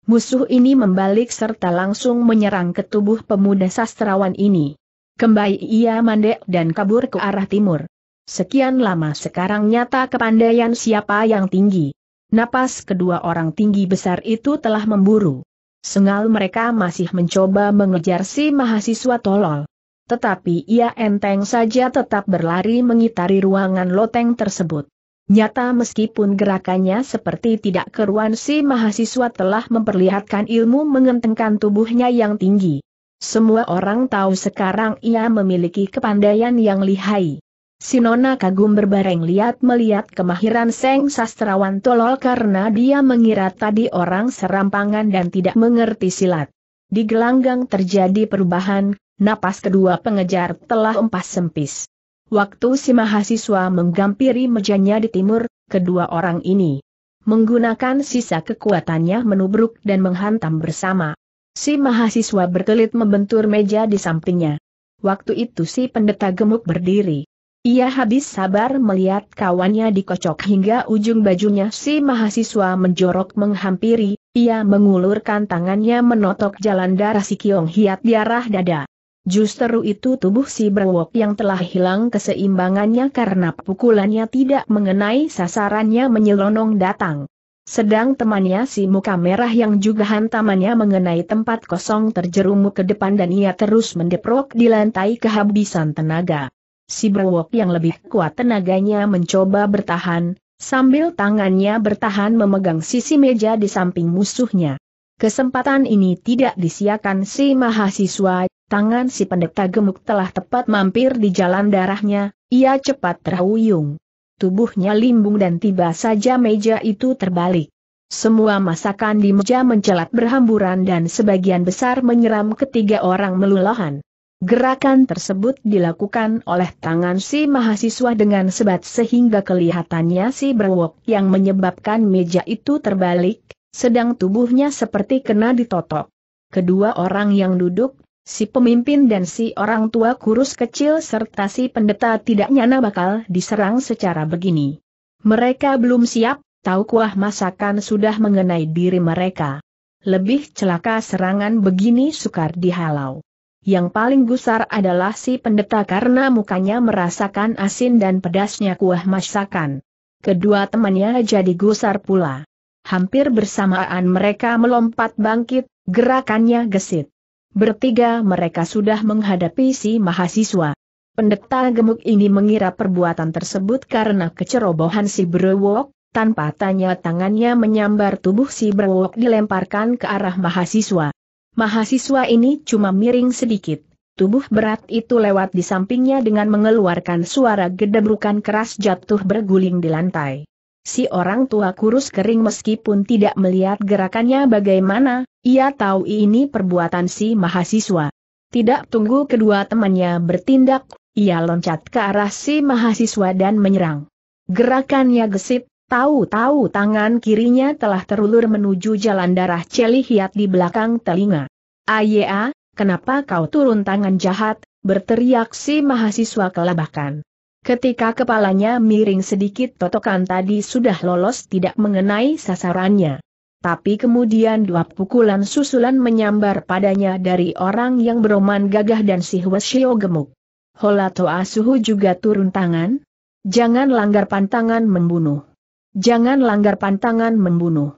Musuh ini membalik serta langsung menyerang ke tubuh pemuda sastrawan ini. Kembali ia mandek dan kabur ke arah timur. Sekian lama sekarang nyata kepandaian siapa yang tinggi. Napas kedua orang tinggi besar itu telah memburu. Sengal mereka masih mencoba mengejar si mahasiswa tolol. Tetapi ia enteng saja tetap berlari mengitari ruangan loteng tersebut. Nyata meskipun gerakannya seperti tidak keruan si mahasiswa telah memperlihatkan ilmu mengentengkan tubuhnya yang tinggi. Semua orang tahu sekarang ia memiliki kepandaian yang lihai. Sinona kagum berbareng lihat melihat kemahiran Seng Sastrawan tolol karena dia mengira tadi orang serampangan dan tidak mengerti silat. Di gelanggang terjadi perubahan, napas kedua pengejar telah empas sempis. Waktu si mahasiswa menggampiri mejanya di timur, kedua orang ini menggunakan sisa kekuatannya menubruk dan menghantam bersama. Si mahasiswa berkelit membentur meja di sampingnya. Waktu itu si pendeta gemuk berdiri. Ia habis sabar melihat kawannya dikocok hingga ujung bajunya si mahasiswa menjorok menghampiri, ia mengulurkan tangannya menotok jalan darah si Kiong Hiat di arah dada. Justru itu tubuh si Brewok yang telah hilang keseimbangannya karena pukulannya tidak mengenai sasarannya menyelonong datang. Sedang temannya si muka merah yang juga hantamannya mengenai tempat kosong terjerumu ke depan dan ia terus mendeprok di lantai kehabisan tenaga si Brewok yang lebih kuat tenaganya mencoba bertahan, sambil tangannya bertahan memegang sisi meja di samping musuhnya. Kesempatan ini tidak disiakan si mahasiswa, tangan si pendeta gemuk telah tepat mampir di jalan darahnya, ia cepat terhuyung. Tubuhnya limbung dan tiba saja meja itu terbalik. Semua masakan di meja mencelat berhamburan dan sebagian besar menyeram ketiga orang melulahan. Gerakan tersebut dilakukan oleh tangan si mahasiswa dengan sebat sehingga kelihatannya si berwok yang menyebabkan meja itu terbalik, sedang tubuhnya seperti kena ditotok. Kedua orang yang duduk, si pemimpin dan si orang tua kurus kecil serta si pendeta tidak nyana bakal diserang secara begini. Mereka belum siap, tahu kuah masakan sudah mengenai diri mereka. Lebih celaka serangan begini sukar dihalau. Yang paling gusar adalah si pendeta karena mukanya merasakan asin dan pedasnya kuah masakan. Kedua temannya jadi gusar pula. Hampir bersamaan mereka melompat bangkit, gerakannya gesit. Bertiga mereka sudah menghadapi si mahasiswa. Pendeta gemuk ini mengira perbuatan tersebut karena kecerobohan si brewok. tanpa tanya tangannya menyambar tubuh si brewok dilemparkan ke arah mahasiswa. Mahasiswa ini cuma miring sedikit. Tubuh berat itu lewat di sampingnya dengan mengeluarkan suara gedebrukan keras jatuh berguling di lantai. Si orang tua kurus kering meskipun tidak melihat gerakannya bagaimana, ia tahu ini perbuatan si mahasiswa. Tidak tunggu kedua temannya bertindak, ia loncat ke arah si mahasiswa dan menyerang. Gerakannya gesit, Tahu-tahu tangan kirinya telah terulur menuju jalan darah Celihiat di belakang telinga. Ayea, ah, kenapa kau turun tangan jahat, berteriak si mahasiswa kelabakan. Ketika kepalanya miring sedikit totokan tadi sudah lolos tidak mengenai sasarannya. Tapi kemudian dua pukulan susulan menyambar padanya dari orang yang beroman gagah dan si Hweshio gemuk. Holato Asuhu juga turun tangan? Jangan langgar pantangan membunuh. Jangan langgar pantangan membunuh.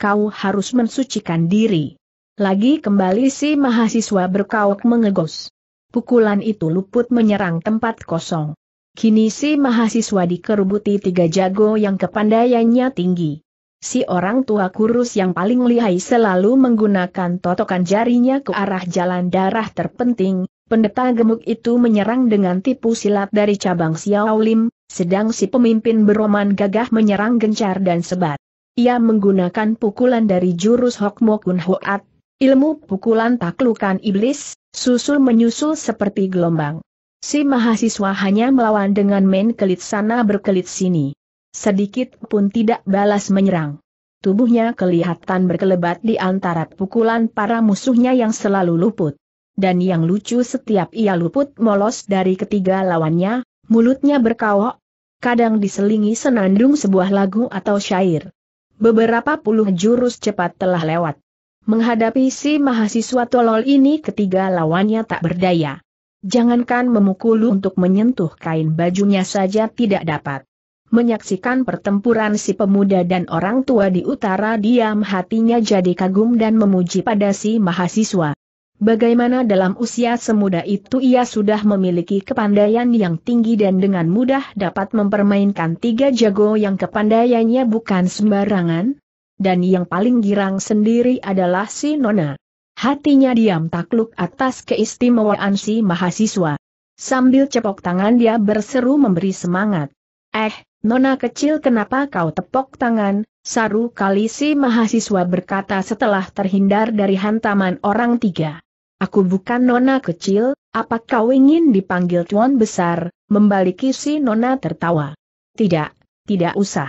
Kau harus mensucikan diri. Lagi kembali si mahasiswa berkauk mengegos. Pukulan itu luput menyerang tempat kosong. Kini si mahasiswa dikerubuti tiga jago yang kepandaiannya tinggi. Si orang tua kurus yang paling lihai selalu menggunakan totokan jarinya ke arah jalan darah terpenting, pendeta gemuk itu menyerang dengan tipu silat dari cabang Xiao Lim. Sedang si pemimpin beroman gagah menyerang gencar dan sebat. Ia menggunakan pukulan dari jurus Hokmokun Hoat, ilmu pukulan taklukan iblis, susul menyusul seperti gelombang. Si mahasiswa hanya melawan dengan main kelit sana berkelit sini. Sedikit pun tidak balas menyerang. Tubuhnya kelihatan berkelebat di antara pukulan para musuhnya yang selalu luput. Dan yang lucu setiap ia luput molos dari ketiga lawannya, mulutnya berkawok, kadang diselingi senandung sebuah lagu atau syair. Beberapa puluh jurus cepat telah lewat. Menghadapi si mahasiswa tolol ini ketiga lawannya tak berdaya. Jangankan memukul untuk menyentuh kain bajunya saja tidak dapat. Menyaksikan pertempuran si pemuda dan orang tua di utara diam hatinya jadi kagum dan memuji pada si mahasiswa. Bagaimana dalam usia semuda itu ia sudah memiliki kepandaian yang tinggi dan dengan mudah dapat mempermainkan tiga jago yang kepandaiannya bukan sembarangan? Dan yang paling girang sendiri adalah si Nona. Hatinya diam takluk atas keistimewaan si mahasiswa. Sambil cepok tangan dia berseru memberi semangat. Eh, Nona kecil kenapa kau tepok tangan, Saru kali si mahasiswa berkata setelah terhindar dari hantaman orang tiga. Aku bukan nona kecil, apa kau ingin dipanggil tuan besar, membaliki si nona tertawa. Tidak, tidak usah.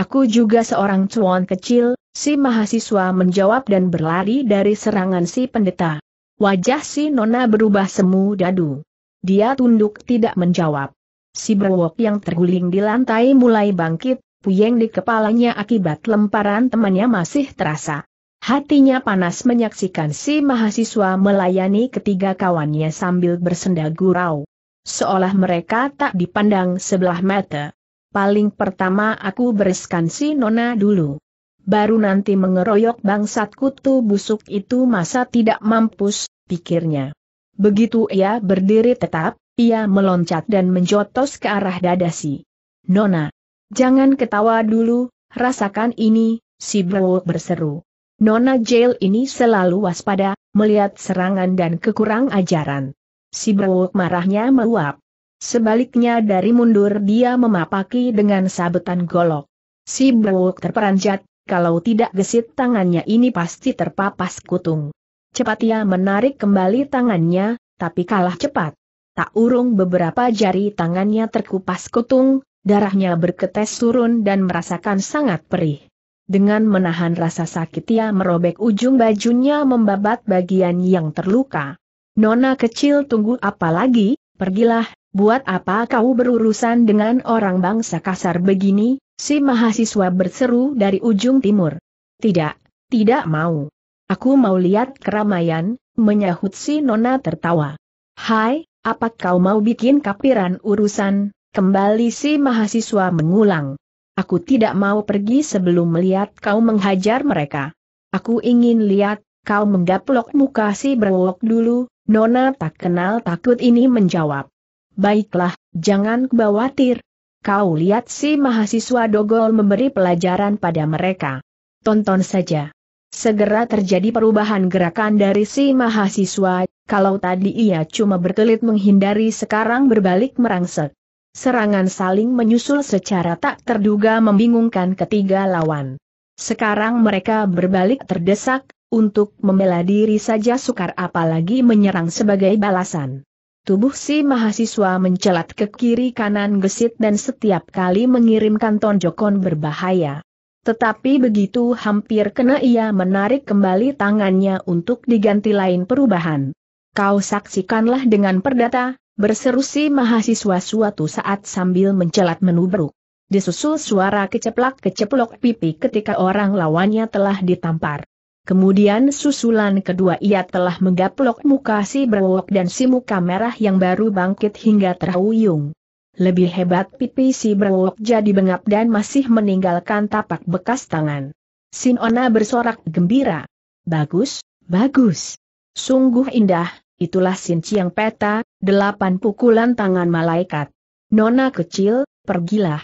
Aku juga seorang cuan kecil, si mahasiswa menjawab dan berlari dari serangan si pendeta. Wajah si nona berubah semu dadu. Dia tunduk tidak menjawab. Si berwok yang terguling di lantai mulai bangkit, puyeng di kepalanya akibat lemparan temannya masih terasa. Hatinya panas menyaksikan si mahasiswa melayani ketiga kawannya sambil bersenda gurau. Seolah mereka tak dipandang sebelah mata. Paling pertama aku bereskan si Nona dulu. Baru nanti mengeroyok bangsat kutu busuk itu masa tidak mampus, pikirnya. Begitu ia berdiri tetap, ia meloncat dan menjotos ke arah dada si. Nona, jangan ketawa dulu, rasakan ini, si Bro berseru. Nona Jail ini selalu waspada, melihat serangan dan kekurang ajaran. Si Brewok marahnya meluap. Sebaliknya dari mundur dia memapaki dengan sabetan golok. Si Brewok terperanjat, kalau tidak gesit tangannya ini pasti terpapas kutung. Cepat ia menarik kembali tangannya, tapi kalah cepat. Tak urung beberapa jari tangannya terkupas kutung, darahnya berketes turun dan merasakan sangat perih. Dengan menahan rasa sakit ia merobek ujung bajunya membabat bagian yang terluka. Nona kecil tunggu apa lagi, pergilah, buat apa kau berurusan dengan orang bangsa kasar begini, si mahasiswa berseru dari ujung timur. Tidak, tidak mau. Aku mau lihat keramaian, menyahut si Nona tertawa. Hai, apa kau mau bikin kapiran urusan? Kembali si mahasiswa mengulang. Aku tidak mau pergi sebelum melihat kau menghajar mereka. Aku ingin lihat, kau menggaplok muka si berwok dulu, Nona tak kenal takut ini menjawab. Baiklah, jangan khawatir. Kau lihat si mahasiswa Dogol memberi pelajaran pada mereka. Tonton saja. Segera terjadi perubahan gerakan dari si mahasiswa, kalau tadi ia cuma berkelit menghindari sekarang berbalik merangsek. Serangan saling menyusul secara tak terduga membingungkan ketiga lawan. Sekarang mereka berbalik terdesak, untuk membela diri saja sukar apalagi menyerang sebagai balasan. Tubuh si mahasiswa mencelat ke kiri kanan gesit dan setiap kali mengirimkan tonjokon berbahaya. Tetapi begitu hampir kena ia menarik kembali tangannya untuk diganti lain perubahan. Kau saksikanlah dengan perdata, Berseru si mahasiswa suatu saat sambil mencelat menu menubruk. Disusul suara keceplak-keceplok pipi ketika orang lawannya telah ditampar. Kemudian susulan kedua ia telah menggaplok muka si berwok dan si muka merah yang baru bangkit hingga terhuyung. Lebih hebat pipi si berwok jadi bengap dan masih meninggalkan tapak bekas tangan. Sinona bersorak gembira. Bagus, bagus. Sungguh indah, itulah yang peta, delapan pukulan tangan malaikat. Nona kecil, pergilah.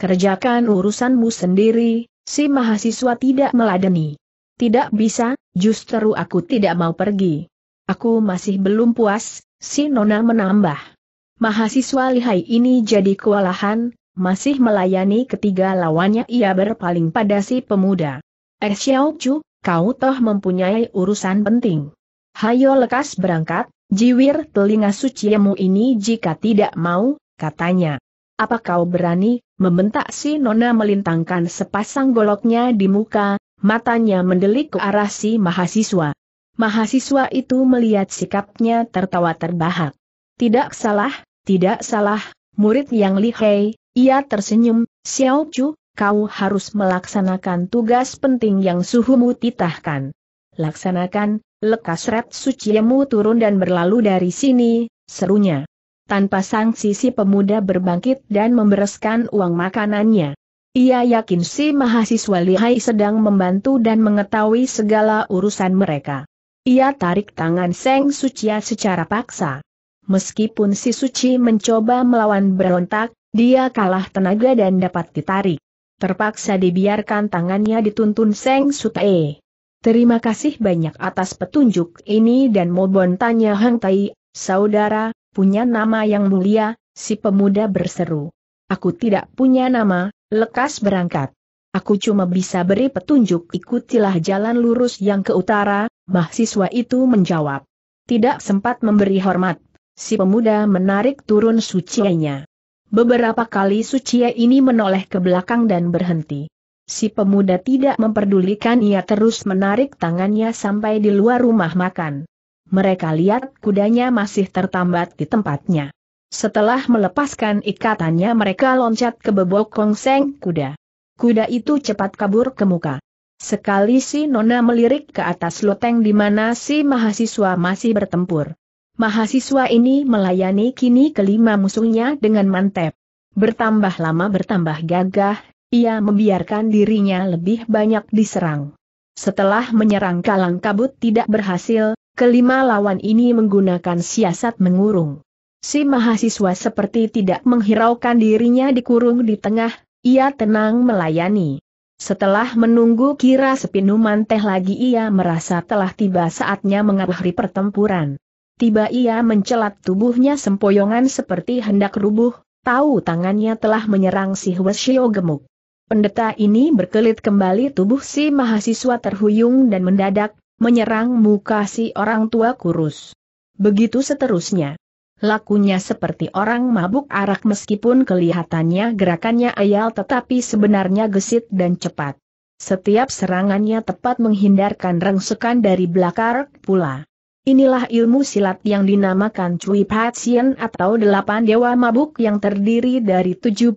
Kerjakan urusanmu sendiri, si mahasiswa tidak meladeni. Tidak bisa, justru aku tidak mau pergi. Aku masih belum puas, si Nona menambah. Mahasiswa lihai ini jadi kewalahan, masih melayani ketiga lawannya ia berpaling pada si pemuda. Eh Xiao Chu, kau toh mempunyai urusan penting. Hayo lekas berangkat, jiwir telinga suciemu ini jika tidak mau, katanya. Apa kau berani, membentak si Nona melintangkan sepasang goloknya di muka, matanya mendelik ke arah si mahasiswa. Mahasiswa itu melihat sikapnya tertawa terbahak. Tidak salah, tidak salah, murid yang lihai, ia tersenyum, Xiao Chu, kau harus melaksanakan tugas penting yang suhumu titahkan. Laksanakan, Lekas ret suciemu turun dan berlalu dari sini, serunya. Tanpa sanksi si pemuda berbangkit dan membereskan uang makanannya. Ia yakin si mahasiswa lihai sedang membantu dan mengetahui segala urusan mereka. Ia tarik tangan Seng Sucia secara paksa. Meskipun si Suci mencoba melawan berontak, dia kalah tenaga dan dapat ditarik. Terpaksa dibiarkan tangannya dituntun Seng Sutae. Terima kasih banyak atas petunjuk ini dan Mobon tanya Hang Tai, saudara, punya nama yang mulia, si pemuda berseru. Aku tidak punya nama, lekas berangkat. Aku cuma bisa beri petunjuk ikutilah jalan lurus yang ke utara, mahasiswa itu menjawab. Tidak sempat memberi hormat, si pemuda menarik turun sucinya. Beberapa kali sucia ini menoleh ke belakang dan berhenti. Si pemuda tidak memperdulikan ia terus menarik tangannya sampai di luar rumah makan. Mereka lihat kudanya masih tertambat di tempatnya. Setelah melepaskan ikatannya mereka loncat ke bebok kongseng kuda. Kuda itu cepat kabur ke muka. Sekali si Nona melirik ke atas loteng di mana si mahasiswa masih bertempur. Mahasiswa ini melayani kini kelima musuhnya dengan mantep. Bertambah lama bertambah gagah, ia membiarkan dirinya lebih banyak diserang. Setelah menyerang kalang kabut tidak berhasil, kelima lawan ini menggunakan siasat mengurung. Si mahasiswa seperti tidak menghiraukan dirinya dikurung di tengah, ia tenang melayani. Setelah menunggu kira sepinuman teh lagi ia merasa telah tiba saatnya mengakhiri pertempuran. Tiba ia mencelat tubuhnya sempoyongan seperti hendak rubuh, tahu tangannya telah menyerang si Hweshio gemuk. Pendeta ini berkelit kembali tubuh si mahasiswa terhuyung dan mendadak, menyerang muka si orang tua kurus. Begitu seterusnya. Lakunya seperti orang mabuk arak meskipun kelihatannya gerakannya ayal tetapi sebenarnya gesit dan cepat. Setiap serangannya tepat menghindarkan rengsekan dari belakang pula. Inilah ilmu silat yang dinamakan Cui Patsien atau delapan dewa mabuk yang terdiri dari 72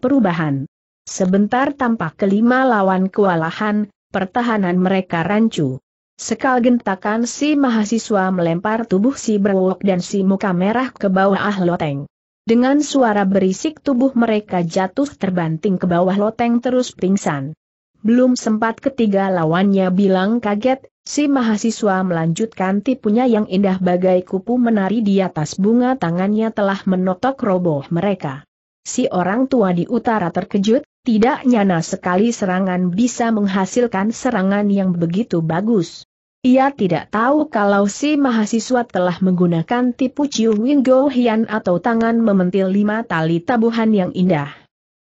perubahan. Sebentar tampak kelima lawan kewalahan, pertahanan mereka rancu. Sekal gentakan si mahasiswa melempar tubuh si berwok dan si muka merah ke bawah ah loteng. Dengan suara berisik tubuh mereka jatuh terbanting ke bawah loteng terus pingsan. Belum sempat ketiga lawannya bilang kaget, si mahasiswa melanjutkan tipunya yang indah bagai kupu menari di atas bunga tangannya telah menotok roboh mereka. Si orang tua di utara terkejut, tidak nyana sekali serangan bisa menghasilkan serangan yang begitu bagus. Ia tidak tahu kalau si mahasiswa telah menggunakan tipu ciu Wingo Hian atau tangan mementil lima tali tabuhan yang indah.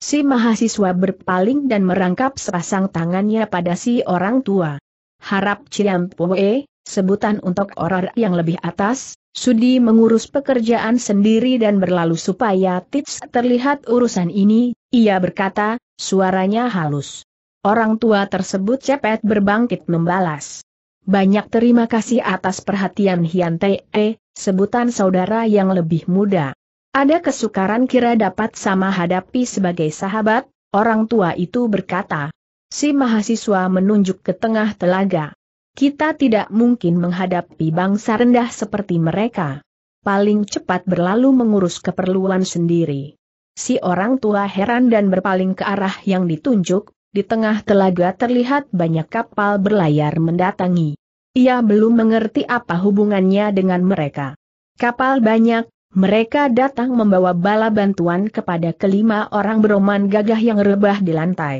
Si mahasiswa berpaling dan merangkap sepasang tangannya pada si orang tua. Harap Ciam Pue, sebutan untuk orang yang lebih atas, Sudi mengurus pekerjaan sendiri dan berlalu supaya Tits terlihat urusan ini, ia berkata, suaranya halus. Orang tua tersebut cepet berbangkit membalas. Banyak terima kasih atas perhatian Hian Te, eh, sebutan saudara yang lebih muda. Ada kesukaran kira dapat sama hadapi sebagai sahabat, orang tua itu berkata. Si mahasiswa menunjuk ke tengah telaga. Kita tidak mungkin menghadapi bangsa rendah seperti mereka. Paling cepat berlalu mengurus keperluan sendiri. Si orang tua heran dan berpaling ke arah yang ditunjuk, di tengah telaga terlihat banyak kapal berlayar mendatangi. Ia belum mengerti apa hubungannya dengan mereka. Kapal banyak, mereka datang membawa bala bantuan kepada kelima orang beroman gagah yang rebah di lantai.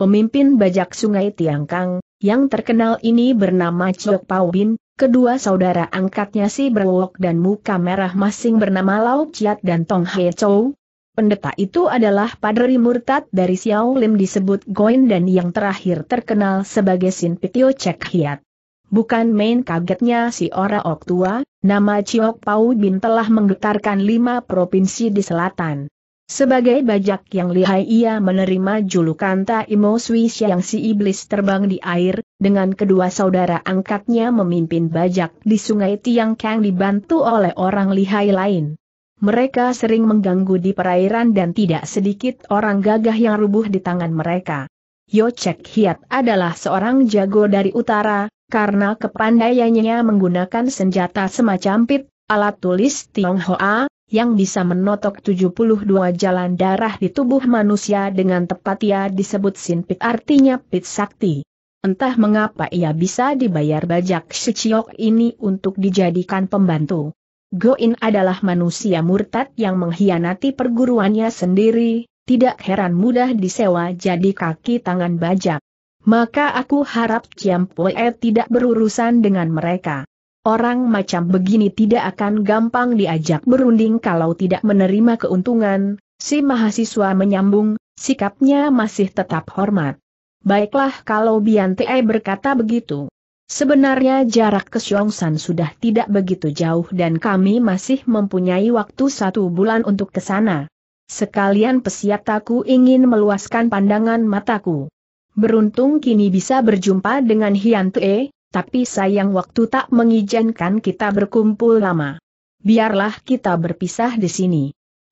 Pemimpin bajak sungai Tiangkang, yang terkenal ini bernama Chok Pau Bin, kedua saudara angkatnya si Berwok dan Muka Merah Masing bernama Lau Chiat dan Tong He Chou. Pendeta itu adalah padri murtad dari Xiao Lim disebut Goin dan yang terakhir terkenal sebagai Sin Pitio Cek Hiat. Bukan main kagetnya si Ora Ok tua, nama Chok Pau Bin telah menggetarkan lima provinsi di selatan. Sebagai bajak yang lihai ia menerima julukan Taimo Swiss yang si iblis terbang di air, dengan kedua saudara angkatnya memimpin bajak di sungai Tiangkang dibantu oleh orang lihai lain. Mereka sering mengganggu di perairan dan tidak sedikit orang gagah yang rubuh di tangan mereka. Yocek Hiat adalah seorang jago dari utara, karena kepandaiannya menggunakan senjata semacam pit, alat tulis Tionghoa, yang bisa menotok 72 jalan darah di tubuh manusia dengan tepat ia disebut sinpit artinya pit sakti. Entah mengapa ia bisa dibayar bajak seciok ini untuk dijadikan pembantu. Goin adalah manusia murtad yang mengkhianati perguruannya sendiri, tidak heran mudah disewa jadi kaki tangan bajak. Maka aku harap Ciampue tidak berurusan dengan mereka. Orang macam begini tidak akan gampang diajak berunding kalau tidak menerima keuntungan, si mahasiswa menyambung, sikapnya masih tetap hormat. Baiklah kalau Biante berkata begitu. Sebenarnya jarak ke Xiongsan sudah tidak begitu jauh dan kami masih mempunyai waktu satu bulan untuk ke sana. Sekalian pesiataku ingin meluaskan pandangan mataku. Beruntung kini bisa berjumpa dengan Hian Tue, tapi sayang waktu tak mengizinkan kita berkumpul lama. Biarlah kita berpisah di sini.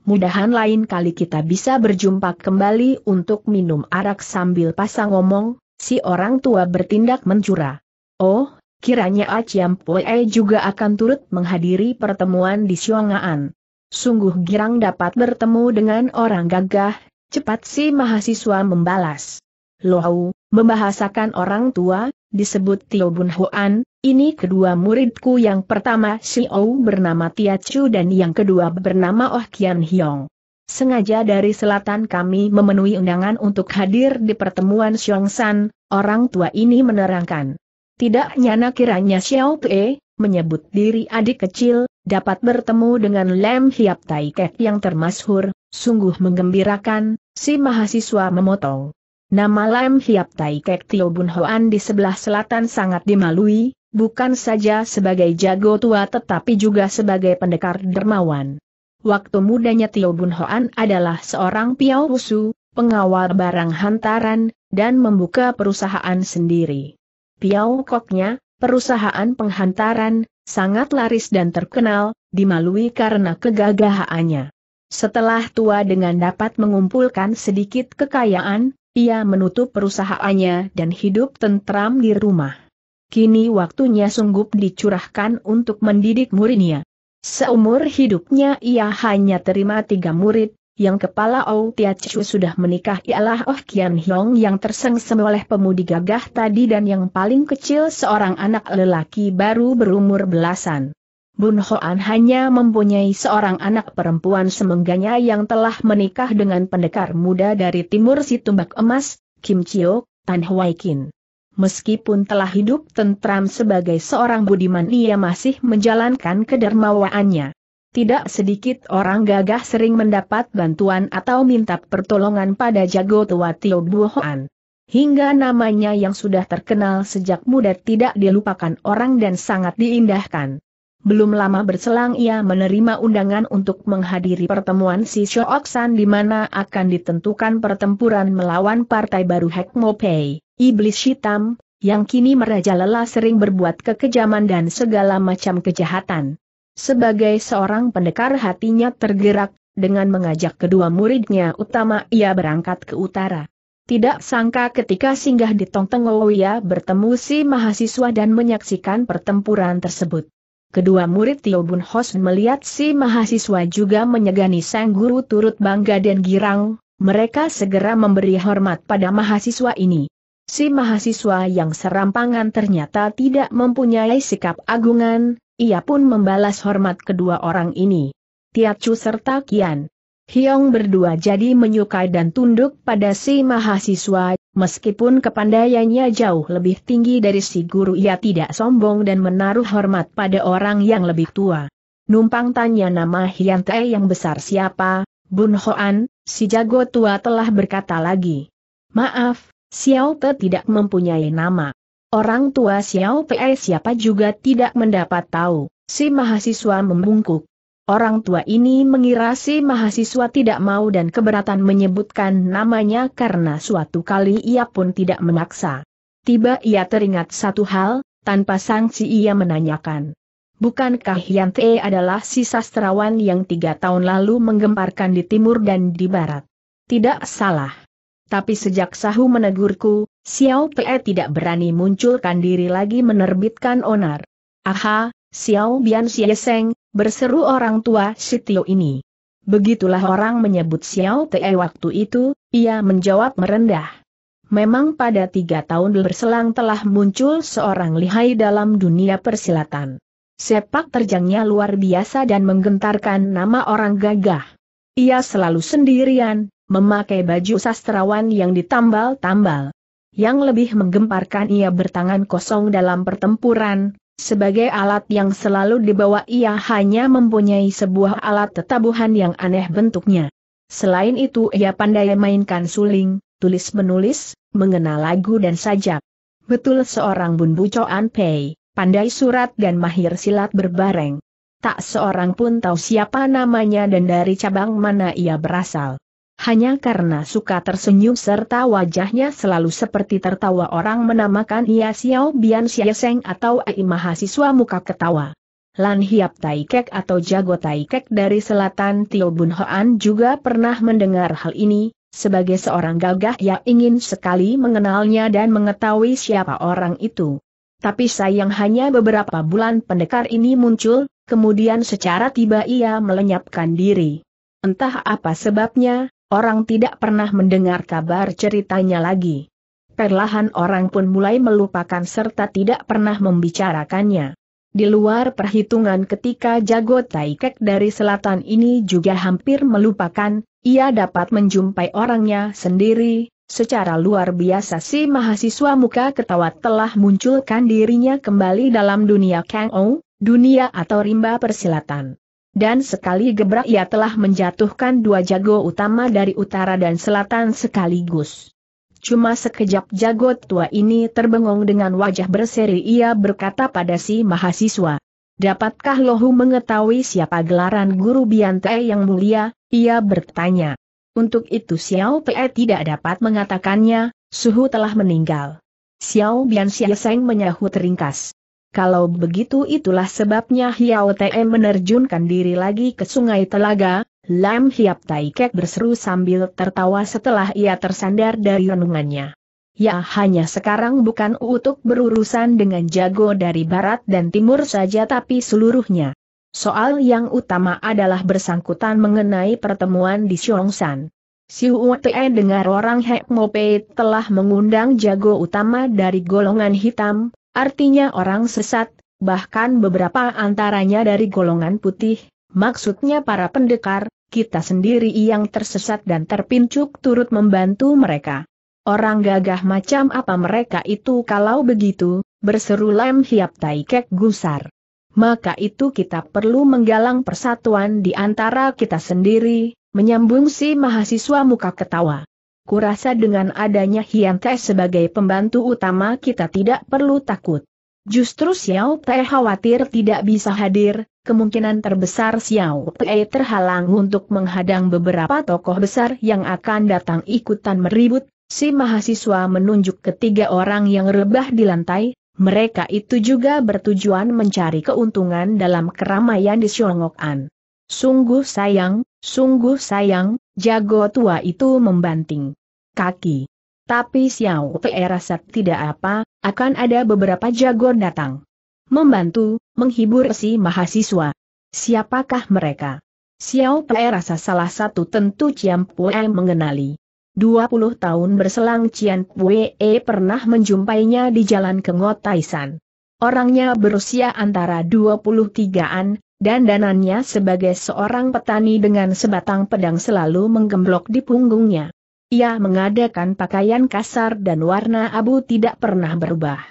Mudahan lain kali kita bisa berjumpa kembali untuk minum arak sambil pasang ngomong, si orang tua bertindak mencura. Oh, kiranya Aciam ah Poe juga akan turut menghadiri pertemuan di Siongaan. Sungguh girang dapat bertemu dengan orang gagah, cepat si mahasiswa membalas. Lohau, membahasakan orang tua, disebut Tio Bun Hoan, ini kedua muridku yang pertama Ou bernama Tia Chu dan yang kedua bernama Oh Kian Hiong. Sengaja dari selatan kami memenuhi undangan untuk hadir di pertemuan San. orang tua ini menerangkan. Tidak nyana kiranya Xiao Tue, menyebut diri adik kecil, dapat bertemu dengan Lem Hiap Tai Kek yang termasyhur, sungguh menggembirakan, si mahasiswa memotong. Nama Lam Hiap Tai Kek Tio Bun Hoan di sebelah selatan sangat dimalui, bukan saja sebagai jago tua tetapi juga sebagai pendekar dermawan. Waktu mudanya Tio Bun Hoan adalah seorang piau rusu, pengawal barang hantaran, dan membuka perusahaan sendiri. Piau koknya, perusahaan penghantaran, sangat laris dan terkenal, dimalui karena kegagahannya. Setelah tua dengan dapat mengumpulkan sedikit kekayaan, ia menutup perusahaannya dan hidup tentram di rumah. Kini waktunya sungguh dicurahkan untuk mendidik muridnya. Seumur hidupnya ia hanya terima tiga murid, yang kepala Oh Tia Chu sudah menikah ialah Oh Kian Hyong yang tersengsem oleh pemudi gagah tadi dan yang paling kecil seorang anak lelaki baru berumur belasan. Bun Hoan hanya mempunyai seorang anak perempuan semengganya yang telah menikah dengan pendekar muda dari timur si tumbak Emas, Kim Chio, Tan Huai Kin. Meskipun telah hidup tentram sebagai seorang budiman ia masih menjalankan kedermawaannya. Tidak sedikit orang gagah sering mendapat bantuan atau minta pertolongan pada jago tua Tio Bu Hoan. Hingga namanya yang sudah terkenal sejak muda tidak dilupakan orang dan sangat diindahkan. Belum lama berselang ia menerima undangan untuk menghadiri pertemuan si Shooksan di mana akan ditentukan pertempuran melawan partai baru Mopei, Iblis Hitam, yang kini merajalela sering berbuat kekejaman dan segala macam kejahatan. Sebagai seorang pendekar hatinya tergerak, dengan mengajak kedua muridnya utama ia berangkat ke utara. Tidak sangka ketika singgah di Tongteng ia bertemu si mahasiswa dan menyaksikan pertempuran tersebut. Kedua murid Tio Bun Hos melihat si mahasiswa juga menyegani sang guru turut bangga dan girang, mereka segera memberi hormat pada mahasiswa ini. Si mahasiswa yang serampangan ternyata tidak mempunyai sikap agungan, ia pun membalas hormat kedua orang ini. Tiacu serta Kian. Hiong berdua jadi menyukai dan tunduk pada si mahasiswa Meskipun kepandaiannya jauh lebih tinggi dari si guru ia tidak sombong dan menaruh hormat pada orang yang lebih tua. Numpang tanya nama Hian Tae yang besar siapa, Bun Hoan, si jago tua telah berkata lagi. Maaf, Xiao Te tidak mempunyai nama. Orang tua Xiao Pe siapa juga tidak mendapat tahu, si mahasiswa membungkuk. Orang tua ini mengira si mahasiswa tidak mau dan keberatan menyebutkan namanya karena suatu kali ia pun tidak memaksa. Tiba ia teringat satu hal, tanpa sanksi ia menanyakan. Bukankah Yante adalah si sastrawan yang tiga tahun lalu menggemparkan di timur dan di barat? Tidak salah. Tapi sejak Sahu menegurku, Xiao Pe tidak berani munculkan diri lagi menerbitkan onar. Aha, Xiao Bian Seng, berseru orang tua si ini. Begitulah orang menyebut Xiao Te waktu itu, ia menjawab merendah. Memang pada tiga tahun berselang telah muncul seorang lihai dalam dunia persilatan. Sepak terjangnya luar biasa dan menggentarkan nama orang gagah. Ia selalu sendirian, memakai baju sastrawan yang ditambal-tambal. Yang lebih menggemparkan ia bertangan kosong dalam pertempuran, sebagai alat yang selalu dibawa ia hanya mempunyai sebuah alat tetabuhan yang aneh bentuknya. Selain itu ia pandai mainkan suling, tulis-menulis, mengenal lagu dan sajak. Betul seorang Bun Coan Pei, pandai surat dan mahir silat berbareng. Tak seorang pun tahu siapa namanya dan dari cabang mana ia berasal. Hanya karena suka tersenyum serta wajahnya selalu seperti tertawa orang menamakan ia Xiao Bian Xieseng atau AI mahasiswa muka ketawa. Lan Hiap Taikek atau Jago Taikek dari selatan Tio Bun Hoan juga pernah mendengar hal ini, sebagai seorang gagah yang ingin sekali mengenalnya dan mengetahui siapa orang itu. Tapi sayang hanya beberapa bulan pendekar ini muncul, kemudian secara tiba ia melenyapkan diri. Entah apa sebabnya, Orang tidak pernah mendengar kabar ceritanya lagi. Perlahan orang pun mulai melupakan serta tidak pernah membicarakannya. Di luar perhitungan ketika jago Taikek dari selatan ini juga hampir melupakan, ia dapat menjumpai orangnya sendiri, Secara luar biasa si mahasiswa muka ketawa telah munculkan dirinya kembali dalam dunia Kang Ou, dunia atau rimba persilatan dan sekali gebrak ia telah menjatuhkan dua jago utama dari utara dan selatan sekaligus. Cuma sekejap jago tua ini terbengong dengan wajah berseri ia berkata pada si mahasiswa. Dapatkah Lohu mengetahui siapa gelaran guru Biante yang mulia? Ia bertanya. Untuk itu Xiao Pe tidak dapat mengatakannya, Suhu telah meninggal. Xiao Bian Xiaoseng menyahut ringkas. Kalau begitu itulah sebabnya Hiao Te menerjunkan diri lagi ke sungai Telaga, Lam Hiap Taikek berseru sambil tertawa setelah ia tersandar dari renungannya. Ya hanya sekarang bukan untuk berurusan dengan jago dari barat dan timur saja tapi seluruhnya. Soal yang utama adalah bersangkutan mengenai pertemuan di Xiongsan. Si Te dengar orang Hek Mopei telah mengundang jago utama dari golongan hitam, artinya orang sesat, bahkan beberapa antaranya dari golongan putih, maksudnya para pendekar, kita sendiri yang tersesat dan terpincuk turut membantu mereka. Orang gagah macam apa mereka itu kalau begitu, berseru Lem Hiap Taikek Gusar. Maka itu kita perlu menggalang persatuan di antara kita sendiri, menyambung si mahasiswa muka ketawa kurasa dengan adanya Hian Te sebagai pembantu utama kita tidak perlu takut. Justru Xiao Te khawatir tidak bisa hadir, kemungkinan terbesar Xiao Te terhalang untuk menghadang beberapa tokoh besar yang akan datang ikutan meribut, si mahasiswa menunjuk ketiga orang yang rebah di lantai, mereka itu juga bertujuan mencari keuntungan dalam keramaian di Syongokan. Sungguh sayang, sungguh sayang, Jago tua itu membanting kaki. Tapi Xiao Te rasa tidak apa, akan ada beberapa jago datang. Membantu, menghibur si mahasiswa. Siapakah mereka? Xiao Te rasa salah satu tentu Ciam Pue mengenali. 20 tahun berselang Cian Pue pernah menjumpainya di jalan Kengo Taisan. Orangnya berusia antara 23-an, dan dandanannya sebagai seorang petani dengan sebatang pedang selalu menggemblok di punggungnya. Ia mengadakan pakaian kasar dan warna abu tidak pernah berubah.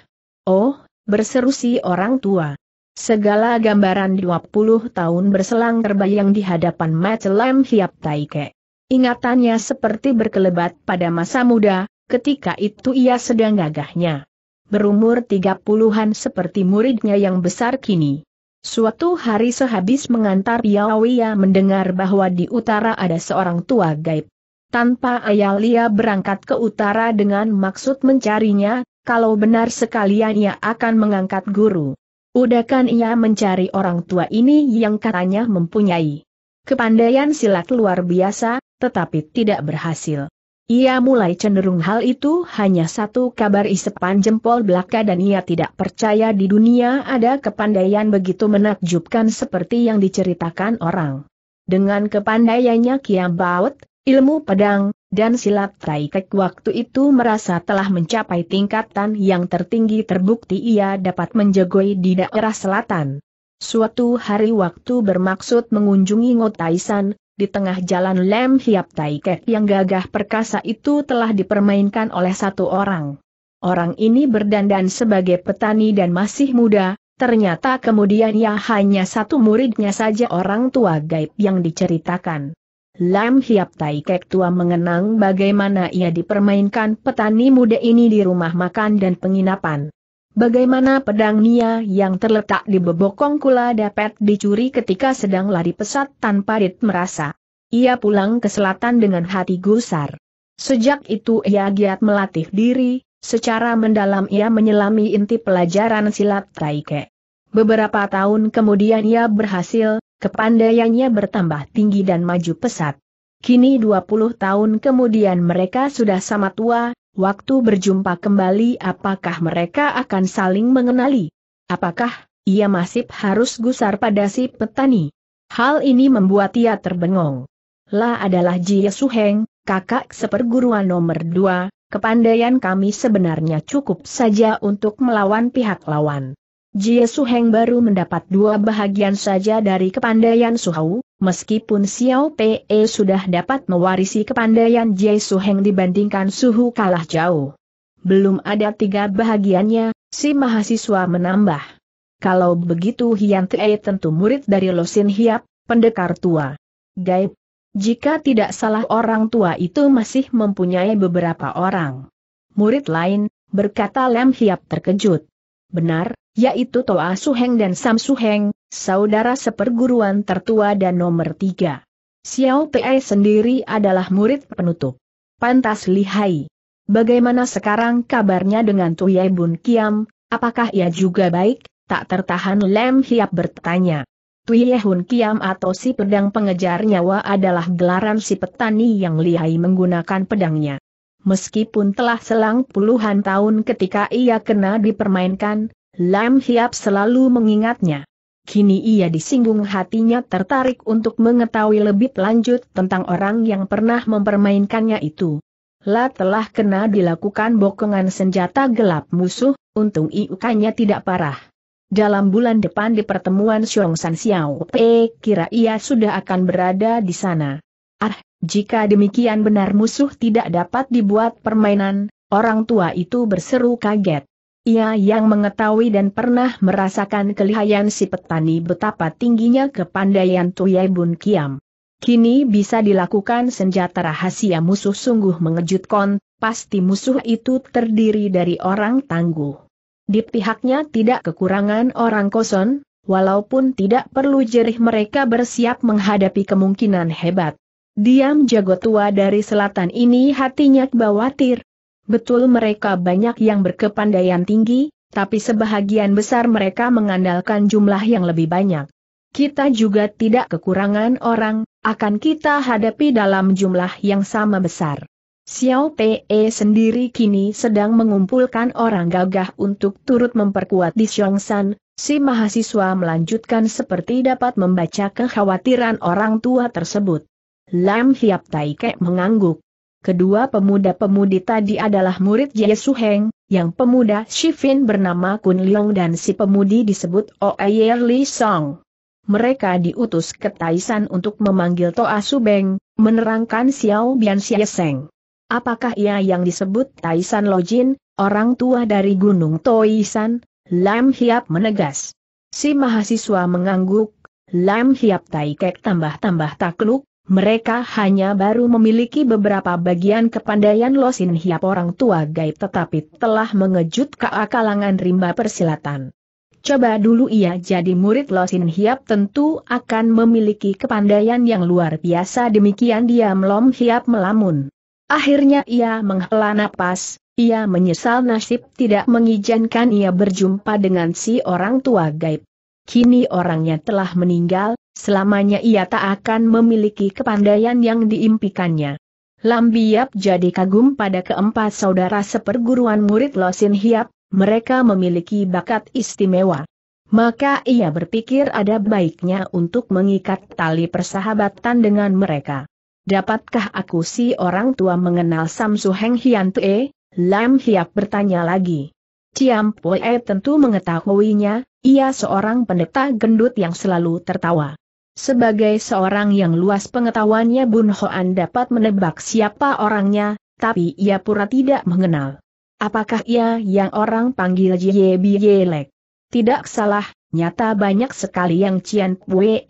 Oh, berseru si orang tua. Segala gambaran 20 tahun berselang terbayang di hadapan Macelem Hiap Taike. Ingatannya seperti berkelebat pada masa muda, ketika itu ia sedang gagahnya. Berumur 30-an seperti muridnya yang besar kini. Suatu hari sehabis mengantar Yawiya mendengar bahwa di utara ada seorang tua gaib. Tanpa ayah Lia berangkat ke utara dengan maksud mencarinya, kalau benar sekalian ia akan mengangkat guru. Udakan ia mencari orang tua ini yang katanya mempunyai kepandaian silat luar biasa, tetapi tidak berhasil. Ia mulai cenderung hal itu hanya satu kabar isepan jempol belaka dan ia tidak percaya di dunia ada kepandaian begitu menakjubkan seperti yang diceritakan orang. Dengan kepandaiannya Kiam Baut, ilmu pedang, dan silat taikek waktu itu merasa telah mencapai tingkatan yang tertinggi terbukti ia dapat menjagoi di daerah selatan. Suatu hari waktu bermaksud mengunjungi Ngotaisan, di tengah jalan Lem Hiap Taikek yang gagah perkasa itu telah dipermainkan oleh satu orang. Orang ini berdandan sebagai petani dan masih muda, ternyata kemudian ia hanya satu muridnya saja orang tua gaib yang diceritakan. Lam Hiap Taikek tua mengenang bagaimana ia dipermainkan petani muda ini di rumah makan dan penginapan. Bagaimana pedang Nia yang terletak di bebokong kula dapat dicuri ketika sedang lari pesat tanpa Dit merasa. Ia pulang ke selatan dengan hati gusar. Sejak itu ia giat melatih diri, secara mendalam ia menyelami inti pelajaran silat Taike. Beberapa tahun kemudian ia berhasil, kepandaiannya bertambah tinggi dan maju pesat. Kini 20 tahun kemudian mereka sudah sama tua, waktu berjumpa kembali apakah mereka akan saling mengenali? Apakah ia masih harus gusar pada si petani? Hal ini membuat ia terbengong. La adalah Jie Suheng, kakak seperguruan nomor dua, kepandaian kami sebenarnya cukup saja untuk melawan pihak lawan. Jie Su Heng baru mendapat dua bahagian saja dari kepandaian Suhau, meskipun Xiao Pe sudah dapat mewarisi kepandaian Jie Su Heng dibandingkan Suhu kalah jauh. Belum ada tiga bahagiannya, si mahasiswa menambah. Kalau begitu Hian Tei tentu murid dari Losin Hiap, pendekar tua. Gaib. Jika tidak salah orang tua itu masih mempunyai beberapa orang. Murid lain, berkata Lem Hiap terkejut. Benar, yaitu Toa Suheng dan Sam Suheng, saudara seperguruan tertua dan nomor tiga. Xiao Pei sendiri adalah murid penutup. Pantas lihai. Bagaimana sekarang kabarnya dengan Tuyai Bun Kiam, apakah ia juga baik? Tak tertahan Lem Hiap bertanya. Hun Kiam atau si pedang pengejar nyawa adalah gelaran si petani yang lihai menggunakan pedangnya. Meskipun telah selang puluhan tahun ketika ia kena dipermainkan, Lam Hiap selalu mengingatnya. Kini ia disinggung hatinya tertarik untuk mengetahui lebih lanjut tentang orang yang pernah mempermainkannya itu. La telah kena dilakukan bokongan senjata gelap musuh, untung iukannya tidak parah. Dalam bulan depan di pertemuan Xiong San Xiao Pe kira ia sudah akan berada di sana. Ah, jika demikian benar musuh tidak dapat dibuat permainan, orang tua itu berseru kaget. Ia yang mengetahui dan pernah merasakan kelihayan si petani betapa tingginya kepandaian Tuyai Bun Kiam. Kini bisa dilakukan senjata rahasia musuh sungguh mengejutkan, pasti musuh itu terdiri dari orang tangguh. Di pihaknya tidak kekurangan orang kosong, walaupun tidak perlu jerih mereka bersiap menghadapi kemungkinan hebat. Diam jago tua dari selatan ini hatinya khawatir, Betul mereka banyak yang berkepandaian tinggi, tapi sebahagian besar mereka mengandalkan jumlah yang lebih banyak. Kita juga tidak kekurangan orang, akan kita hadapi dalam jumlah yang sama besar. Xiao Pe sendiri kini sedang mengumpulkan orang gagah untuk turut memperkuat di Xiongshan, si mahasiswa melanjutkan seperti dapat membaca kekhawatiran orang tua tersebut. Lam Hiap Tai Kek mengangguk. Kedua pemuda-pemudi tadi adalah murid Ye Su Heng, yang pemuda Shifin bernama Kun Leong dan si pemudi disebut Oe Li Song. Mereka diutus ke Taishan untuk memanggil Toa Subeng, menerangkan Xiao Bian Xie Seng. Apakah ia yang disebut Taisan Jin, orang tua dari Gunung Toisan? Lam Hiap menegas. Si mahasiswa mengangguk, Lam Hiap Taikek tambah-tambah takluk, mereka hanya baru memiliki beberapa bagian kepandaian Losin Hiap orang tua gaib tetapi telah mengejut keakalangan rimba persilatan. Coba dulu ia jadi murid Losin Hiap tentu akan memiliki kepandaian yang luar biasa demikian dia melom hiap melamun. Akhirnya ia menghela napas, ia menyesal nasib tidak mengizinkan ia berjumpa dengan si orang tua gaib kini orangnya telah meninggal, selamanya ia tak akan memiliki kepandaian yang diimpikannya. Lambiap jadi kagum pada keempat saudara seperguruan murid Losin Hiap, mereka memiliki bakat istimewa. Maka ia berpikir ada baiknya untuk mengikat tali persahabatan dengan mereka. Dapatkah aku si orang tua mengenal Samsu Heng Hian Tue? Lam Hiap bertanya lagi. Ciam Poe tentu mengetahuinya, ia seorang pendeta gendut yang selalu tertawa. Sebagai seorang yang luas pengetahuannya Bun Hoan dapat menebak siapa orangnya, tapi ia pura tidak mengenal. Apakah ia yang orang panggil Jie Bielek? Tidak salah, nyata banyak sekali yang Cian Pue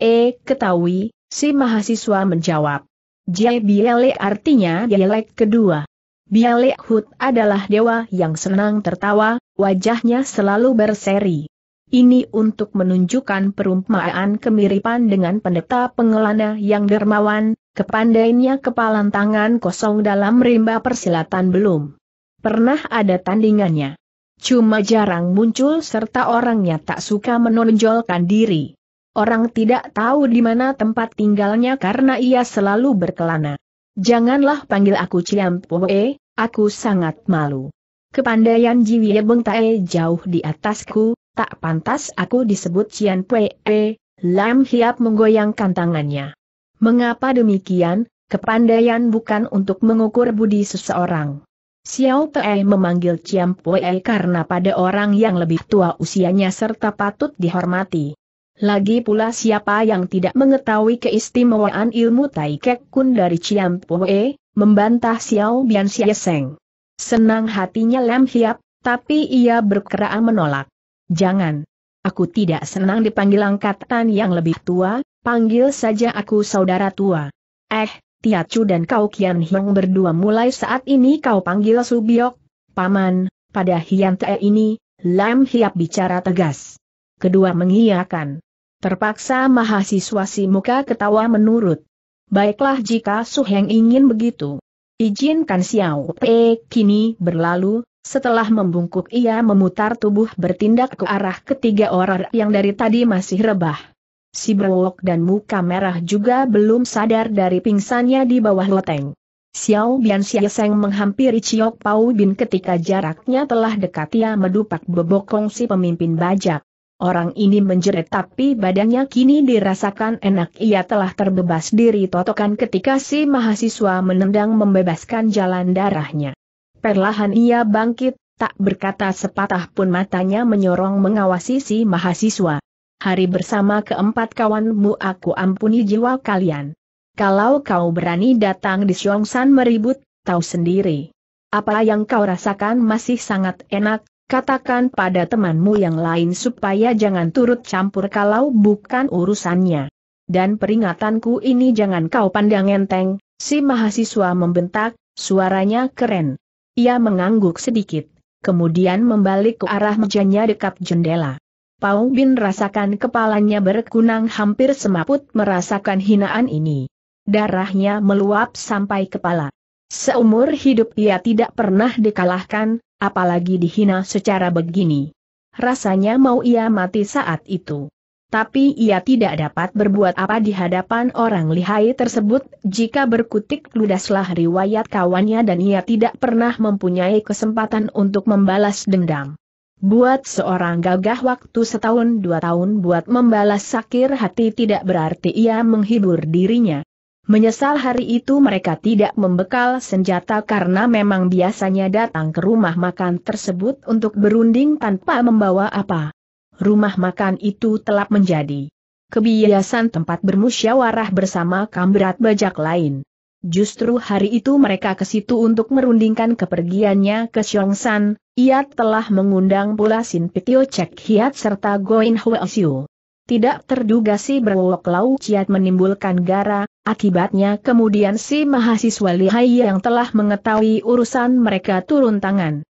ketahui, si mahasiswa menjawab. Jie Bielek artinya dialek kedua. Bielek Hut adalah dewa yang senang tertawa, wajahnya selalu berseri. Ini untuk menunjukkan perumpamaan kemiripan dengan pendeta pengelana yang dermawan, kepandainya kepalan tangan kosong dalam rimba persilatan belum. Pernah ada tandingannya. Cuma jarang muncul serta orangnya tak suka menonjolkan diri. Orang tidak tahu di mana tempat tinggalnya karena ia selalu berkelana. Janganlah panggil aku Ciampoe, aku sangat malu. Kepandaian jiwa Bengtae jauh di atasku, Tak pantas aku disebut Cian Pei, eh, Lam Hiap menggoyangkan tangannya. Mengapa demikian, kepandaian bukan untuk mengukur budi seseorang. Xiao Pei memanggil Cian Pue karena pada orang yang lebih tua usianya serta patut dihormati. Lagi pula siapa yang tidak mengetahui keistimewaan ilmu Tai Kek Kun dari Cian Pue, membantah Xiao Bian Xie Seng. Senang hatinya Lam Hiap, tapi ia berkeraan menolak. Jangan. Aku tidak senang dipanggil angkatan yang lebih tua, panggil saja aku saudara tua. Eh, Tiacu dan kau Kian Hiong berdua mulai saat ini kau panggil Subiok, Paman, pada Hian Tae ini, Lam Hiap bicara tegas. Kedua mengiyakan. Terpaksa mahasiswa si muka ketawa menurut. Baiklah jika Su Heng ingin begitu. Izinkan Xiao Pe kini berlalu, setelah membungkuk ia memutar tubuh bertindak ke arah ketiga orang yang dari tadi masih rebah. Si Brewok dan muka merah juga belum sadar dari pingsannya di bawah loteng. Xiao Bian Xiaoseng menghampiri Ciok Pau Bin ketika jaraknya telah dekat ia medupak bebokong si pemimpin bajak. Orang ini menjerit tapi badannya kini dirasakan enak ia telah terbebas diri totokan ketika si mahasiswa menendang membebaskan jalan darahnya. Perlahan ia bangkit, tak berkata sepatah pun matanya menyorong mengawasi si mahasiswa. Hari bersama keempat kawanmu aku ampuni jiwa kalian. Kalau kau berani datang di Siongsan meribut, tahu sendiri. Apa yang kau rasakan masih sangat enak, katakan pada temanmu yang lain supaya jangan turut campur kalau bukan urusannya. Dan peringatanku ini jangan kau pandang enteng, si mahasiswa membentak, suaranya keren. Ia mengangguk sedikit, kemudian membalik ke arah mejanya dekat jendela. Pau Bin rasakan kepalanya berkunang hampir semaput merasakan hinaan ini. Darahnya meluap sampai kepala. Seumur hidup ia tidak pernah dikalahkan, apalagi dihina secara begini. Rasanya mau ia mati saat itu tapi ia tidak dapat berbuat apa di hadapan orang lihai tersebut, jika berkutik ludaslah riwayat kawannya dan ia tidak pernah mempunyai kesempatan untuk membalas dendam. Buat seorang gagah waktu setahun dua tahun buat membalas sakir hati tidak berarti ia menghibur dirinya. Menyesal hari itu mereka tidak membekal senjata karena memang biasanya datang ke rumah makan tersebut untuk berunding tanpa membawa apa rumah makan itu telah menjadi kebiasaan tempat bermusyawarah bersama kamberat bajak lain. Justru hari itu mereka ke situ untuk merundingkan kepergiannya ke Xiongsan, ia telah mengundang pula Sin Pitio Cek Hiat serta Goin Hwe Tidak terduga si berwok Lau Ciat menimbulkan gara, akibatnya kemudian si mahasiswa lihai yang telah mengetahui urusan mereka turun tangan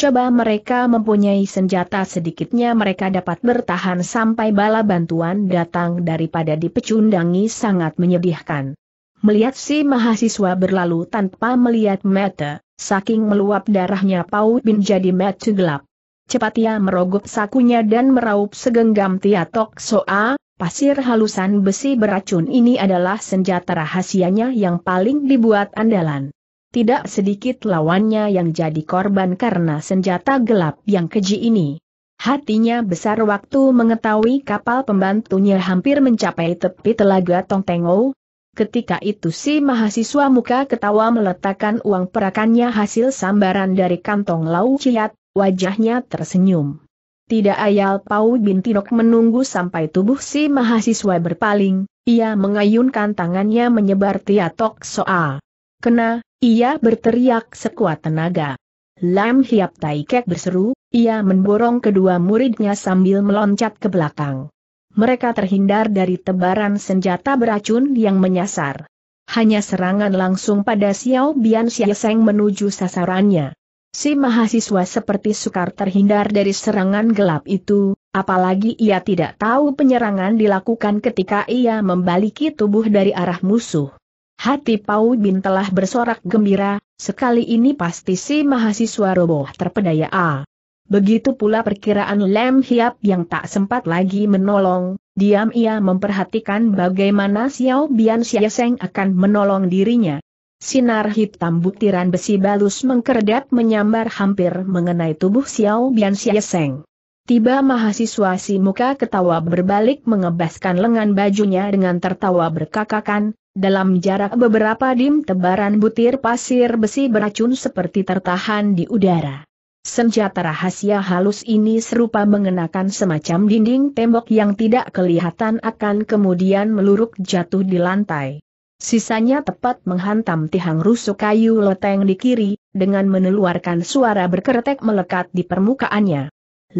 coba mereka mempunyai senjata sedikitnya mereka dapat bertahan sampai bala bantuan datang daripada dipecundangi sangat menyedihkan. Melihat si mahasiswa berlalu tanpa melihat mata, saking meluap darahnya Pau Bin jadi mata gelap. Cepat ia merogoh sakunya dan meraup segenggam tiatok soa, pasir halusan besi beracun ini adalah senjata rahasianya yang paling dibuat andalan tidak sedikit lawannya yang jadi korban karena senjata gelap yang keji ini. Hatinya besar waktu mengetahui kapal pembantunya hampir mencapai tepi telaga Tongtengo. Ketika itu si mahasiswa muka ketawa meletakkan uang perakannya hasil sambaran dari kantong Lau Ciat, wajahnya tersenyum. Tidak ayal Pau Bintinok menunggu sampai tubuh si mahasiswa berpaling, ia mengayunkan tangannya menyebar tiatok soa. Kena, ia berteriak sekuat tenaga. Lam Hiap Tai Kek berseru, ia memborong kedua muridnya sambil meloncat ke belakang. Mereka terhindar dari tebaran senjata beracun yang menyasar. Hanya serangan langsung pada Xiao Bian Xieseng menuju sasarannya. Si mahasiswa seperti sukar terhindar dari serangan gelap itu, apalagi ia tidak tahu penyerangan dilakukan ketika ia membaliki tubuh dari arah musuh. Hati Pau Bin telah bersorak gembira, sekali ini pasti si mahasiswa roboh terpedaya A. Begitu pula perkiraan Lem Hiap yang tak sempat lagi menolong, diam ia memperhatikan bagaimana Xiao Bian Xieseng akan menolong dirinya. Sinar hitam butiran besi balus mengkerdat menyambar hampir mengenai tubuh Xiao Bian Xieseng. Tiba mahasiswa si muka ketawa berbalik mengebaskan lengan bajunya dengan tertawa berkakakan, dalam jarak beberapa dim tebaran butir pasir besi beracun seperti tertahan di udara. Senjata rahasia halus ini serupa mengenakan semacam dinding tembok yang tidak kelihatan akan kemudian meluruk jatuh di lantai. Sisanya tepat menghantam tihang rusuk kayu loteng di kiri, dengan meneluarkan suara berkeretek melekat di permukaannya.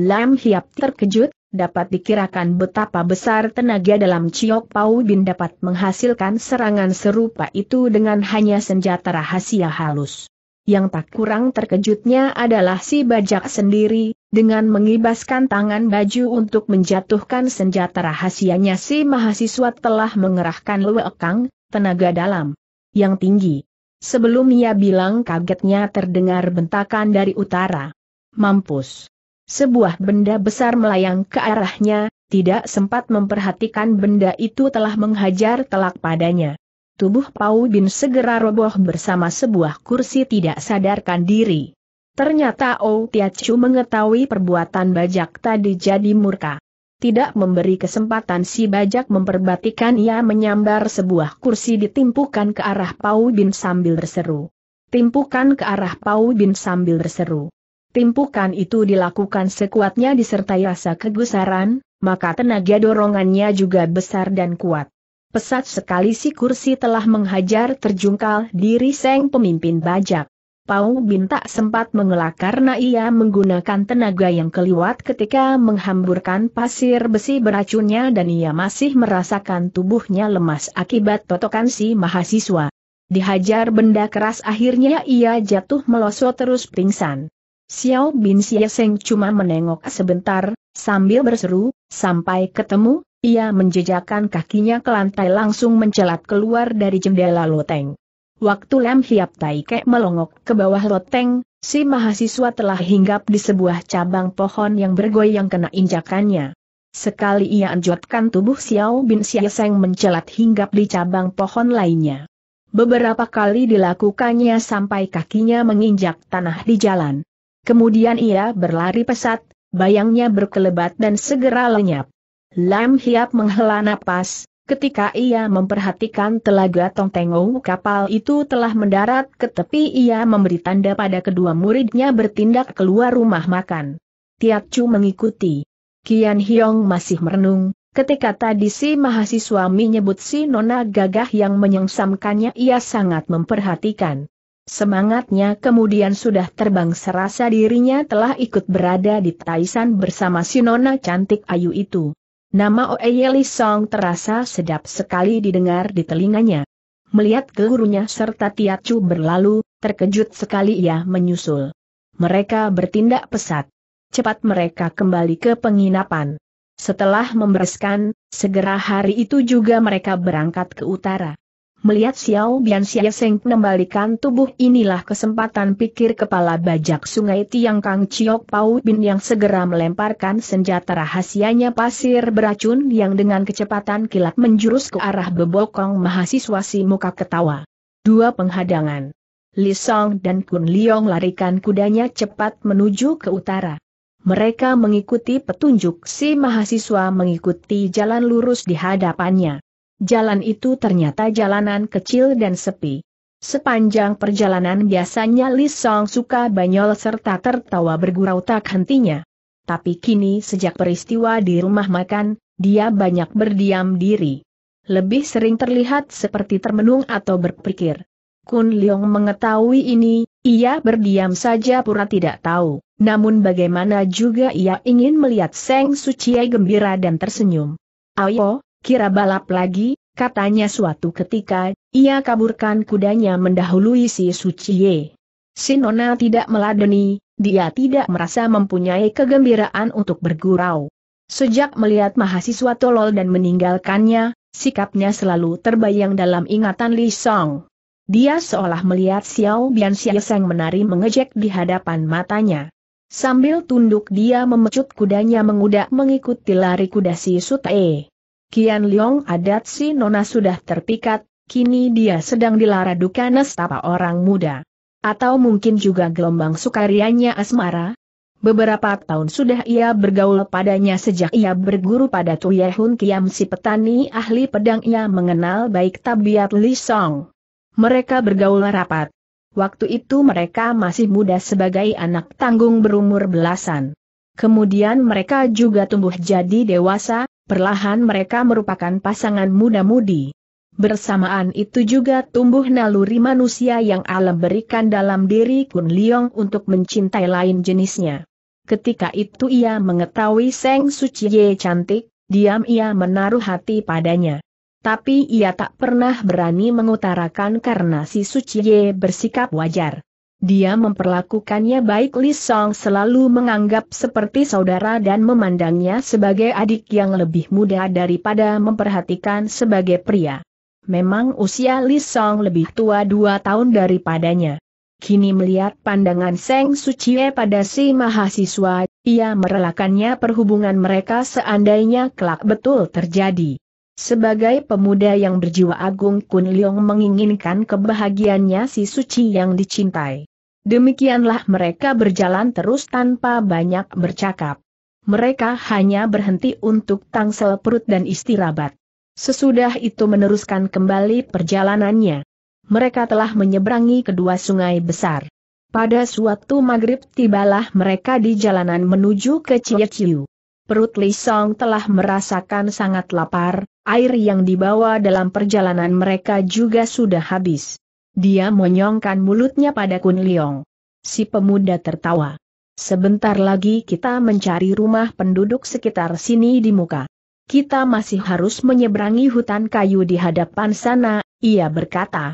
Lam Hiap terkejut, dapat dikirakan betapa besar tenaga dalam Ciok Pau Bin dapat menghasilkan serangan serupa itu dengan hanya senjata rahasia halus. Yang tak kurang terkejutnya adalah si bajak sendiri, dengan mengibaskan tangan baju untuk menjatuhkan senjata rahasianya si mahasiswa telah mengerahkan lewekang, tenaga dalam, yang tinggi. Sebelum ia bilang kagetnya terdengar bentakan dari utara. Mampus. Sebuah benda besar melayang ke arahnya, tidak sempat memperhatikan benda itu telah menghajar telak padanya. Tubuh Pau Bin segera roboh bersama sebuah kursi tidak sadarkan diri. Ternyata Oh Chu mengetahui perbuatan bajak tadi jadi murka. Tidak memberi kesempatan si bajak memperbatikan ia menyambar sebuah kursi ditimpukan ke arah Pau Bin sambil berseru. Timpukan ke arah Pau Bin sambil berseru. Timpukan itu dilakukan sekuatnya disertai rasa kegusaran, maka tenaga dorongannya juga besar dan kuat. Pesat sekali si kursi telah menghajar terjungkal diri seng pemimpin bajak. Pau Bin tak sempat mengelak karena ia menggunakan tenaga yang keliwat ketika menghamburkan pasir besi beracunnya dan ia masih merasakan tubuhnya lemas akibat totokan si mahasiswa. Dihajar benda keras akhirnya ia jatuh melosot terus pingsan. Xiao Bin Seng cuma menengok sebentar, sambil berseru, sampai ketemu, ia menjejakkan kakinya ke lantai langsung mencelat keluar dari jendela loteng. Waktu Lam Hiap Tai melongok ke bawah loteng, si mahasiswa telah hinggap di sebuah cabang pohon yang bergoyang kena injakannya. Sekali ia anjutkan tubuh Xiao Bin Seng mencelat hinggap di cabang pohon lainnya. Beberapa kali dilakukannya sampai kakinya menginjak tanah di jalan. Kemudian ia berlari pesat, bayangnya berkelebat dan segera lenyap. Lam Hiap menghela napas, ketika ia memperhatikan telaga Tong Tongtengo kapal itu telah mendarat ke tepi ia memberi tanda pada kedua muridnya bertindak keluar rumah makan. Tiat Chu mengikuti. Kian Hiong masih merenung, ketika tadi si mahasiswa menyebut si nona gagah yang menyengsamkannya ia sangat memperhatikan. Semangatnya kemudian sudah terbang serasa dirinya telah ikut berada di Taisan bersama si nona cantik Ayu itu. Nama Oeyeli Song terasa sedap sekali didengar di telinganya. Melihat gurunya serta Tiacu berlalu, terkejut sekali ia menyusul. Mereka bertindak pesat. Cepat mereka kembali ke penginapan. Setelah membereskan, segera hari itu juga mereka berangkat ke utara. Melihat Xiao Bian Xiaoseng membalikan tubuh inilah kesempatan pikir kepala bajak sungai Tiang Kang Chiok Pau Bin yang segera melemparkan senjata rahasianya pasir beracun yang dengan kecepatan kilat menjurus ke arah bebokong mahasiswa si muka ketawa. Dua penghadangan. Li Song dan Kun Liong larikan kudanya cepat menuju ke utara. Mereka mengikuti petunjuk si mahasiswa mengikuti jalan lurus di hadapannya. Jalan itu ternyata jalanan kecil dan sepi. Sepanjang perjalanan biasanya Li Song suka banyol serta tertawa bergurau tak hentinya. Tapi kini sejak peristiwa di rumah makan, dia banyak berdiam diri. Lebih sering terlihat seperti termenung atau berpikir. Kun Leong mengetahui ini, ia berdiam saja pura tidak tahu, namun bagaimana juga ia ingin melihat Seng Suciai gembira dan tersenyum. Ayo, kira balap lagi, katanya suatu ketika, ia kaburkan kudanya mendahului si Suciye. Sinona tidak meladeni, dia tidak merasa mempunyai kegembiraan untuk bergurau. Sejak melihat mahasiswa tolol dan meninggalkannya, sikapnya selalu terbayang dalam ingatan Li Song. Dia seolah melihat Xiao Bian Xieseng menari mengejek di hadapan matanya. Sambil tunduk dia memecut kudanya mengudak mengikuti lari kuda si Sutae. Kian Leong adat si Nona sudah terpikat, kini dia sedang dilara duka tapa orang muda. Atau mungkin juga gelombang sukarianya asmara. Beberapa tahun sudah ia bergaul padanya sejak ia berguru pada Tuyehun Kiam si petani ahli pedang ia mengenal baik tabiat Li Song. Mereka bergaul rapat. Waktu itu mereka masih muda sebagai anak tanggung berumur belasan. Kemudian mereka juga tumbuh jadi dewasa, Perlahan mereka merupakan pasangan muda-mudi. Bersamaan itu juga tumbuh naluri manusia yang alam berikan dalam diri Kun Liong untuk mencintai lain jenisnya. Ketika itu ia mengetahui Seng Suci Ye cantik, diam ia menaruh hati padanya. Tapi ia tak pernah berani mengutarakan karena si Suci Ye bersikap wajar. Dia memperlakukannya baik Li Song selalu menganggap seperti saudara dan memandangnya sebagai adik yang lebih muda daripada memperhatikan sebagai pria. Memang usia Li Song lebih tua dua tahun daripadanya. Kini melihat pandangan Seng Suciye pada si mahasiswa, ia merelakannya perhubungan mereka seandainya kelak betul terjadi. Sebagai pemuda yang berjiwa agung Kun Leong menginginkan kebahagiaannya si suci yang dicintai. Demikianlah mereka berjalan terus tanpa banyak bercakap. Mereka hanya berhenti untuk tangsel perut dan istirahat. Sesudah itu meneruskan kembali perjalanannya. Mereka telah menyeberangi kedua sungai besar. Pada suatu maghrib tibalah mereka di jalanan menuju ke Cieciu. Perut Li Song telah merasakan sangat lapar, air yang dibawa dalam perjalanan mereka juga sudah habis. Dia menyongkan mulutnya pada Kun Liong. Si pemuda tertawa. Sebentar lagi kita mencari rumah penduduk sekitar sini di muka. Kita masih harus menyeberangi hutan kayu di hadapan sana, ia berkata.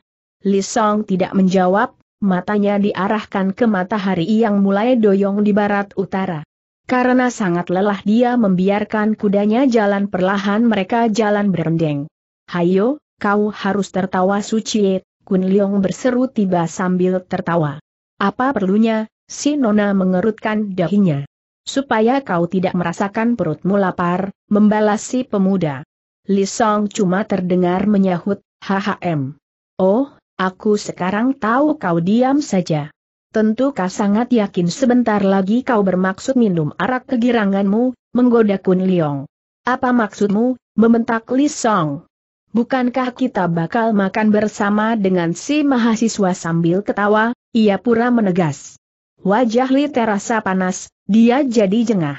Li Song tidak menjawab, matanya diarahkan ke matahari yang mulai doyong di barat utara. Karena sangat lelah dia membiarkan kudanya jalan perlahan mereka jalan berendeng. Hayo, kau harus tertawa suci, Kun Leong berseru tiba sambil tertawa. Apa perlunya, si Nona mengerutkan dahinya. Supaya kau tidak merasakan perutmu lapar, membalas si pemuda. Li Song cuma terdengar menyahut, HHM. Oh, aku sekarang tahu kau diam saja. Tentu kau sangat yakin sebentar lagi kau bermaksud minum arak kegiranganmu, menggoda Kun Leong. Apa maksudmu, membentak Li Song? bukankah kita bakal makan bersama dengan si mahasiswa sambil ketawa, ia pura menegas. Wajah Li terasa panas, dia jadi jengah.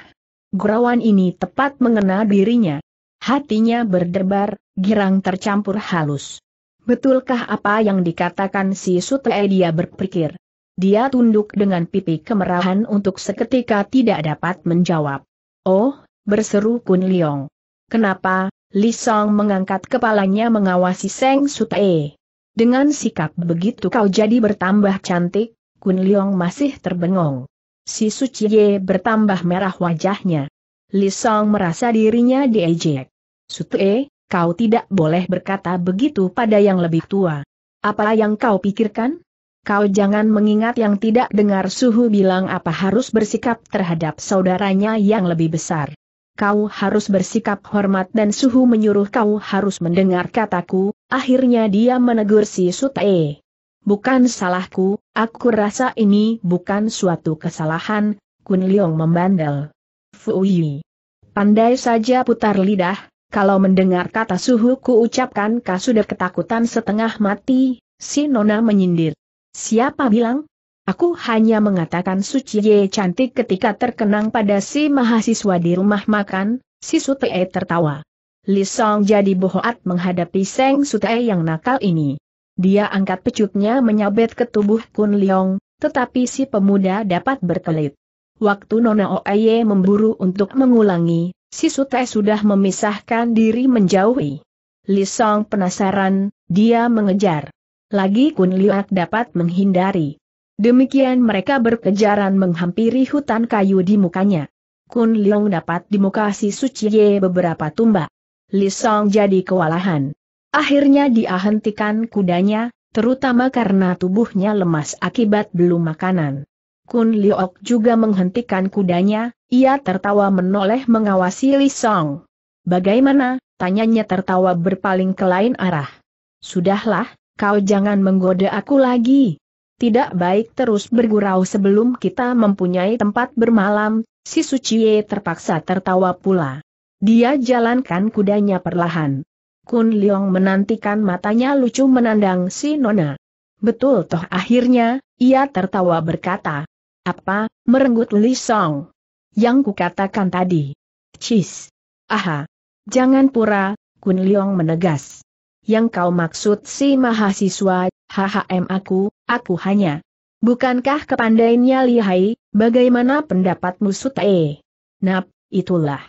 Gerawan ini tepat mengena dirinya. Hatinya berdebar, girang tercampur halus. Betulkah apa yang dikatakan si Sute dia berpikir? Dia tunduk dengan pipi kemerahan untuk seketika tidak dapat menjawab. Oh, berseru Kun Leong. Kenapa, Li Song mengangkat kepalanya mengawasi Seng Sutae. Dengan sikap begitu kau jadi bertambah cantik, Kun Leong masih terbengong. Si Suciye bertambah merah wajahnya. Li Song merasa dirinya diejek. Sutae, kau tidak boleh berkata begitu pada yang lebih tua. Apa yang kau pikirkan? Kau jangan mengingat yang tidak dengar suhu bilang apa harus bersikap terhadap saudaranya yang lebih besar kau harus bersikap hormat dan suhu menyuruh kau harus mendengar kataku, akhirnya dia menegur si Sutae. Bukan salahku, aku rasa ini bukan suatu kesalahan, Kun Leong membandel. Fuyi. Pandai saja putar lidah, kalau mendengar kata suhu ku ucapkan kasudah ketakutan setengah mati, si Nona menyindir. Siapa bilang, Aku hanya mengatakan Suci Ye cantik ketika terkenang pada si mahasiswa di rumah makan, si Sute tertawa. Li Song jadi bohoat menghadapi Seng Sute yang nakal ini. Dia angkat pecutnya menyabet ke tubuh Kun Leong, tetapi si pemuda dapat berkelit. Waktu Nona Oaye memburu untuk mengulangi, si Sute sudah memisahkan diri menjauhi. Li Song penasaran, dia mengejar. Lagi Kun Liak dapat menghindari. Demikian mereka berkejaran menghampiri hutan kayu di mukanya. Kun Leong dapat di muka si Suci Ye beberapa tumbak. Li Song jadi kewalahan. Akhirnya dia hentikan kudanya, terutama karena tubuhnya lemas akibat belum makanan. Kun Liok juga menghentikan kudanya, ia tertawa menoleh mengawasi Li Song. Bagaimana, tanyanya tertawa berpaling ke lain arah. Sudahlah, kau jangan menggoda aku lagi, tidak baik terus bergurau sebelum kita mempunyai tempat bermalam, si Suciye terpaksa tertawa pula. Dia jalankan kudanya perlahan. Kun Leong menantikan matanya lucu menandang si Nona. Betul toh akhirnya, ia tertawa berkata. Apa, merenggut Li Song? Yang kukatakan tadi. Cis. Aha. Jangan pura, Kun Leong menegas. Yang kau maksud si mahasiswa HHM aku, aku hanya. Bukankah kepandainya lihai, bagaimana pendapatmu Sutae? Nap, itulah.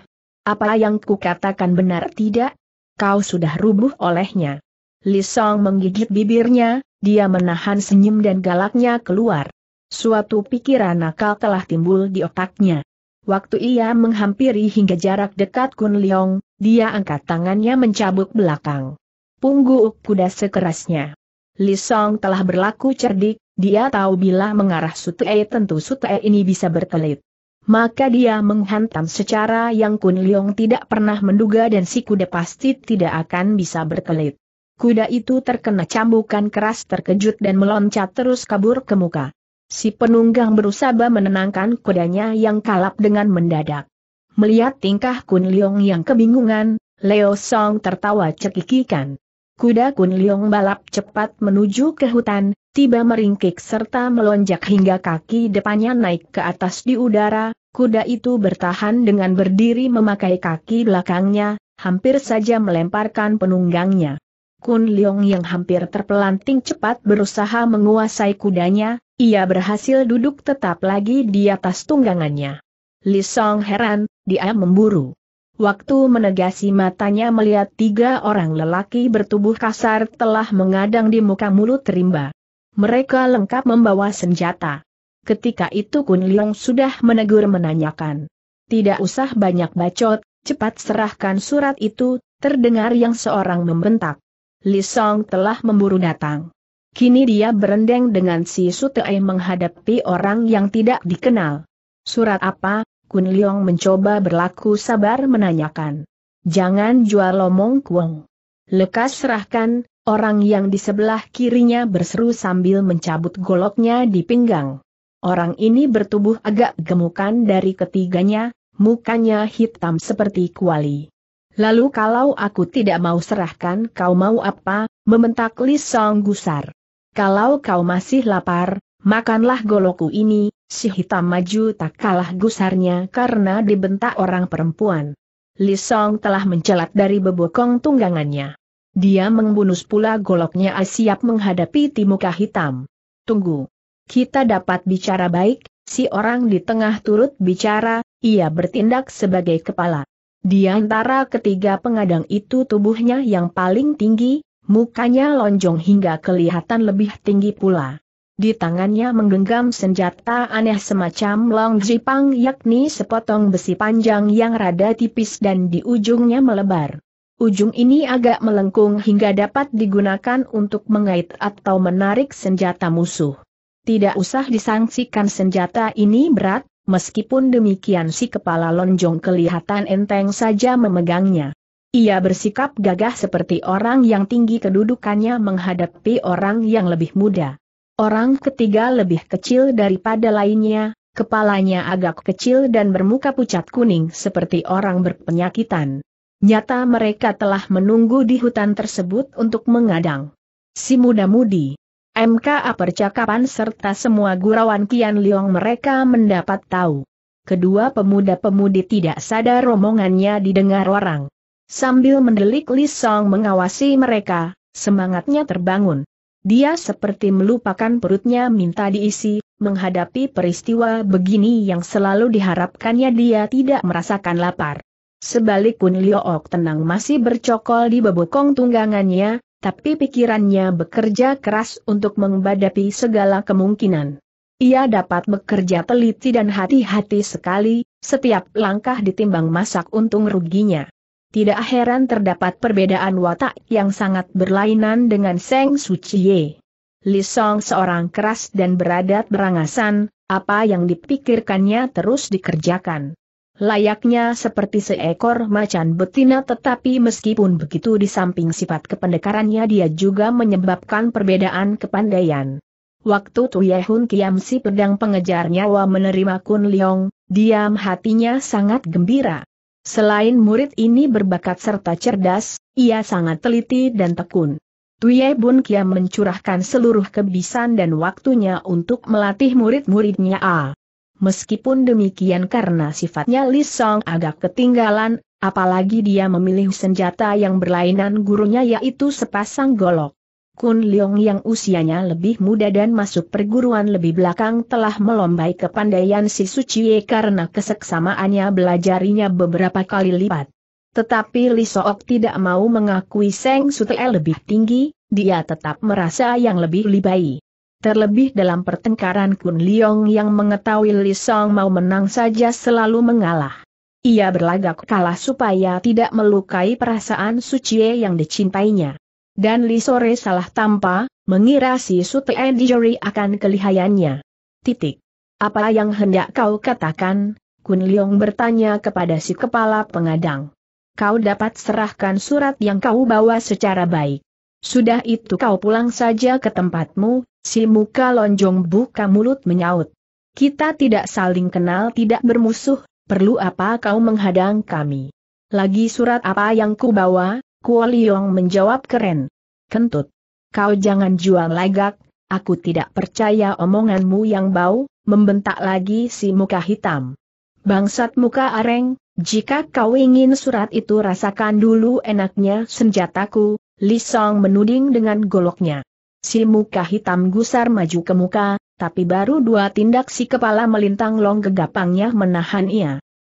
Apa yang kukatakan benar tidak? Kau sudah rubuh olehnya. Li Song menggigit bibirnya, dia menahan senyum dan galaknya keluar. Suatu pikiran nakal telah timbul di otaknya. Waktu ia menghampiri hingga jarak dekat Kun Leong, dia angkat tangannya mencabut belakang. Punggu kuda sekerasnya. Li Song telah berlaku cerdik, dia tahu bila mengarah Sutei tentu Sutei ini bisa berkelit. Maka dia menghantam secara yang Kun Leong tidak pernah menduga dan si kuda pasti tidak akan bisa berkelit. Kuda itu terkena cambukan keras terkejut dan meloncat terus kabur ke muka. Si penunggang berusaha menenangkan kudanya yang kalap dengan mendadak. Melihat tingkah Kun Leong yang kebingungan, Leo Song tertawa cekikikan. Kuda Kun Liong balap cepat menuju ke hutan, tiba meringkik serta melonjak hingga kaki depannya naik ke atas di udara, kuda itu bertahan dengan berdiri memakai kaki belakangnya, hampir saja melemparkan penunggangnya. Kun Liong yang hampir terpelanting cepat berusaha menguasai kudanya, ia berhasil duduk tetap lagi di atas tunggangannya. Li Song heran, dia memburu. Waktu menegasi matanya melihat tiga orang lelaki bertubuh kasar telah mengadang di muka mulut rimba. Mereka lengkap membawa senjata. Ketika itu Kun Liang sudah menegur menanyakan. Tidak usah banyak bacot, cepat serahkan surat itu, terdengar yang seorang membentak. Li Song telah memburu datang. Kini dia berendeng dengan si Sutei menghadapi orang yang tidak dikenal. Surat apa, Kun Leong mencoba berlaku sabar menanyakan. Jangan jual lomong kuang. Lekas serahkan, orang yang di sebelah kirinya berseru sambil mencabut goloknya di pinggang. Orang ini bertubuh agak gemukan dari ketiganya, mukanya hitam seperti kuali. Lalu kalau aku tidak mau serahkan kau mau apa, Mementak Li Song Gusar. Kalau kau masih lapar, makanlah golokku ini, Si hitam maju tak kalah gusarnya karena dibentak orang perempuan. Li Song telah mencelat dari bebokong tunggangannya. Dia mengbunus pula goloknya siap menghadapi Timuka hitam. Tunggu. Kita dapat bicara baik, si orang di tengah turut bicara, ia bertindak sebagai kepala. Di antara ketiga pengadang itu tubuhnya yang paling tinggi, mukanya lonjong hingga kelihatan lebih tinggi pula. Di tangannya menggenggam senjata aneh semacam long jipang yakni sepotong besi panjang yang rada tipis dan di ujungnya melebar. Ujung ini agak melengkung hingga dapat digunakan untuk mengait atau menarik senjata musuh. Tidak usah disangsikan senjata ini berat, meskipun demikian si kepala lonjong kelihatan enteng saja memegangnya. Ia bersikap gagah seperti orang yang tinggi kedudukannya menghadapi orang yang lebih muda. Orang ketiga lebih kecil daripada lainnya, kepalanya agak kecil dan bermuka pucat kuning seperti orang berpenyakitan. Nyata mereka telah menunggu di hutan tersebut untuk mengadang. Si muda-mudi. MKA percakapan serta semua gurauan Kian Liong mereka mendapat tahu. Kedua pemuda-pemudi tidak sadar romongannya didengar orang. Sambil mendelik Li mengawasi mereka, semangatnya terbangun. Dia seperti melupakan perutnya minta diisi, menghadapi peristiwa begini yang selalu diharapkannya dia tidak merasakan lapar. Sebalik Kun Liook tenang masih bercokol di bebokong tunggangannya, tapi pikirannya bekerja keras untuk menghadapi segala kemungkinan. Ia dapat bekerja teliti dan hati-hati sekali, setiap langkah ditimbang masak untung ruginya tidak heran terdapat perbedaan watak yang sangat berlainan dengan Seng Suciye. Li Song seorang keras dan beradat berangasan, apa yang dipikirkannya terus dikerjakan. Layaknya seperti seekor macan betina tetapi meskipun begitu di samping sifat kependekarannya dia juga menyebabkan perbedaan kepandaian. Waktu Tuyehun Kiam si pedang pengejar nyawa menerima Kun Leong, diam hatinya sangat gembira. Selain murid ini berbakat serta cerdas, ia sangat teliti dan tekun. Tuye Bun Kia mencurahkan seluruh kebisan dan waktunya untuk melatih murid-muridnya A. Meskipun demikian karena sifatnya Li Song agak ketinggalan, apalagi dia memilih senjata yang berlainan gurunya yaitu sepasang golok. Kun Leong yang usianya lebih muda dan masuk perguruan lebih belakang telah melombai kepandaian si Suciye karena keseksamaannya belajarinya beberapa kali lipat. Tetapi Li Sook tidak mau mengakui Seng Sute lebih tinggi, dia tetap merasa yang lebih libai. Terlebih dalam pertengkaran Kun Leong yang mengetahui Li Song mau menang saja selalu mengalah. Ia berlagak kalah supaya tidak melukai perasaan Sucie yang dicintainya. Dan Li Sore salah tanpa mengira si Sute Jeri akan kelihayannya. Titik. Apa yang hendak kau katakan? Kun Liong bertanya kepada si kepala pengadang. Kau dapat serahkan surat yang kau bawa secara baik. Sudah itu kau pulang saja ke tempatmu, si muka lonjong buka mulut menyaut. Kita tidak saling kenal tidak bermusuh, perlu apa kau menghadang kami? Lagi surat apa yang ku bawa? Liong menjawab keren. Kentut. Kau jangan jual lagak, aku tidak percaya omonganmu yang bau, membentak lagi si muka hitam. Bangsat muka areng, jika kau ingin surat itu rasakan dulu enaknya senjataku, Li Song menuding dengan goloknya. Si muka hitam gusar maju ke muka, tapi baru dua tindak si kepala melintang long gegapangnya menahan ia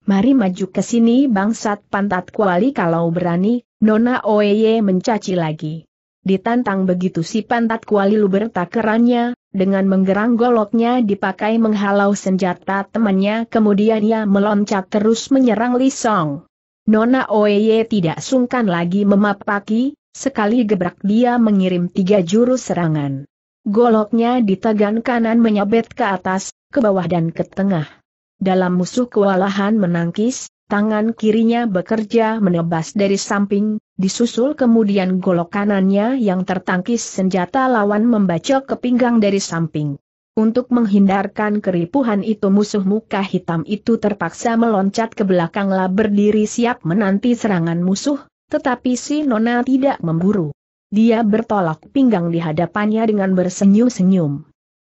mari maju ke sini bangsat pantat kuali kalau berani, Nona Oeye mencaci lagi. Ditantang begitu si pantat kuali luber takerannya, dengan menggerang goloknya dipakai menghalau senjata temannya kemudian ia meloncat terus menyerang Lisong. Nona Oeye tidak sungkan lagi memapaki, sekali gebrak dia mengirim tiga jurus serangan. Goloknya ditegang kanan menyabet ke atas, ke bawah dan ke tengah. Dalam musuh kewalahan menangkis, tangan kirinya bekerja menebas dari samping, disusul kemudian golok kanannya yang tertangkis senjata lawan membacok ke pinggang dari samping. Untuk menghindarkan keripuhan itu musuh muka hitam itu terpaksa meloncat ke belakanglah berdiri siap menanti serangan musuh, tetapi si Nona tidak memburu. Dia bertolak pinggang di hadapannya dengan bersenyum-senyum.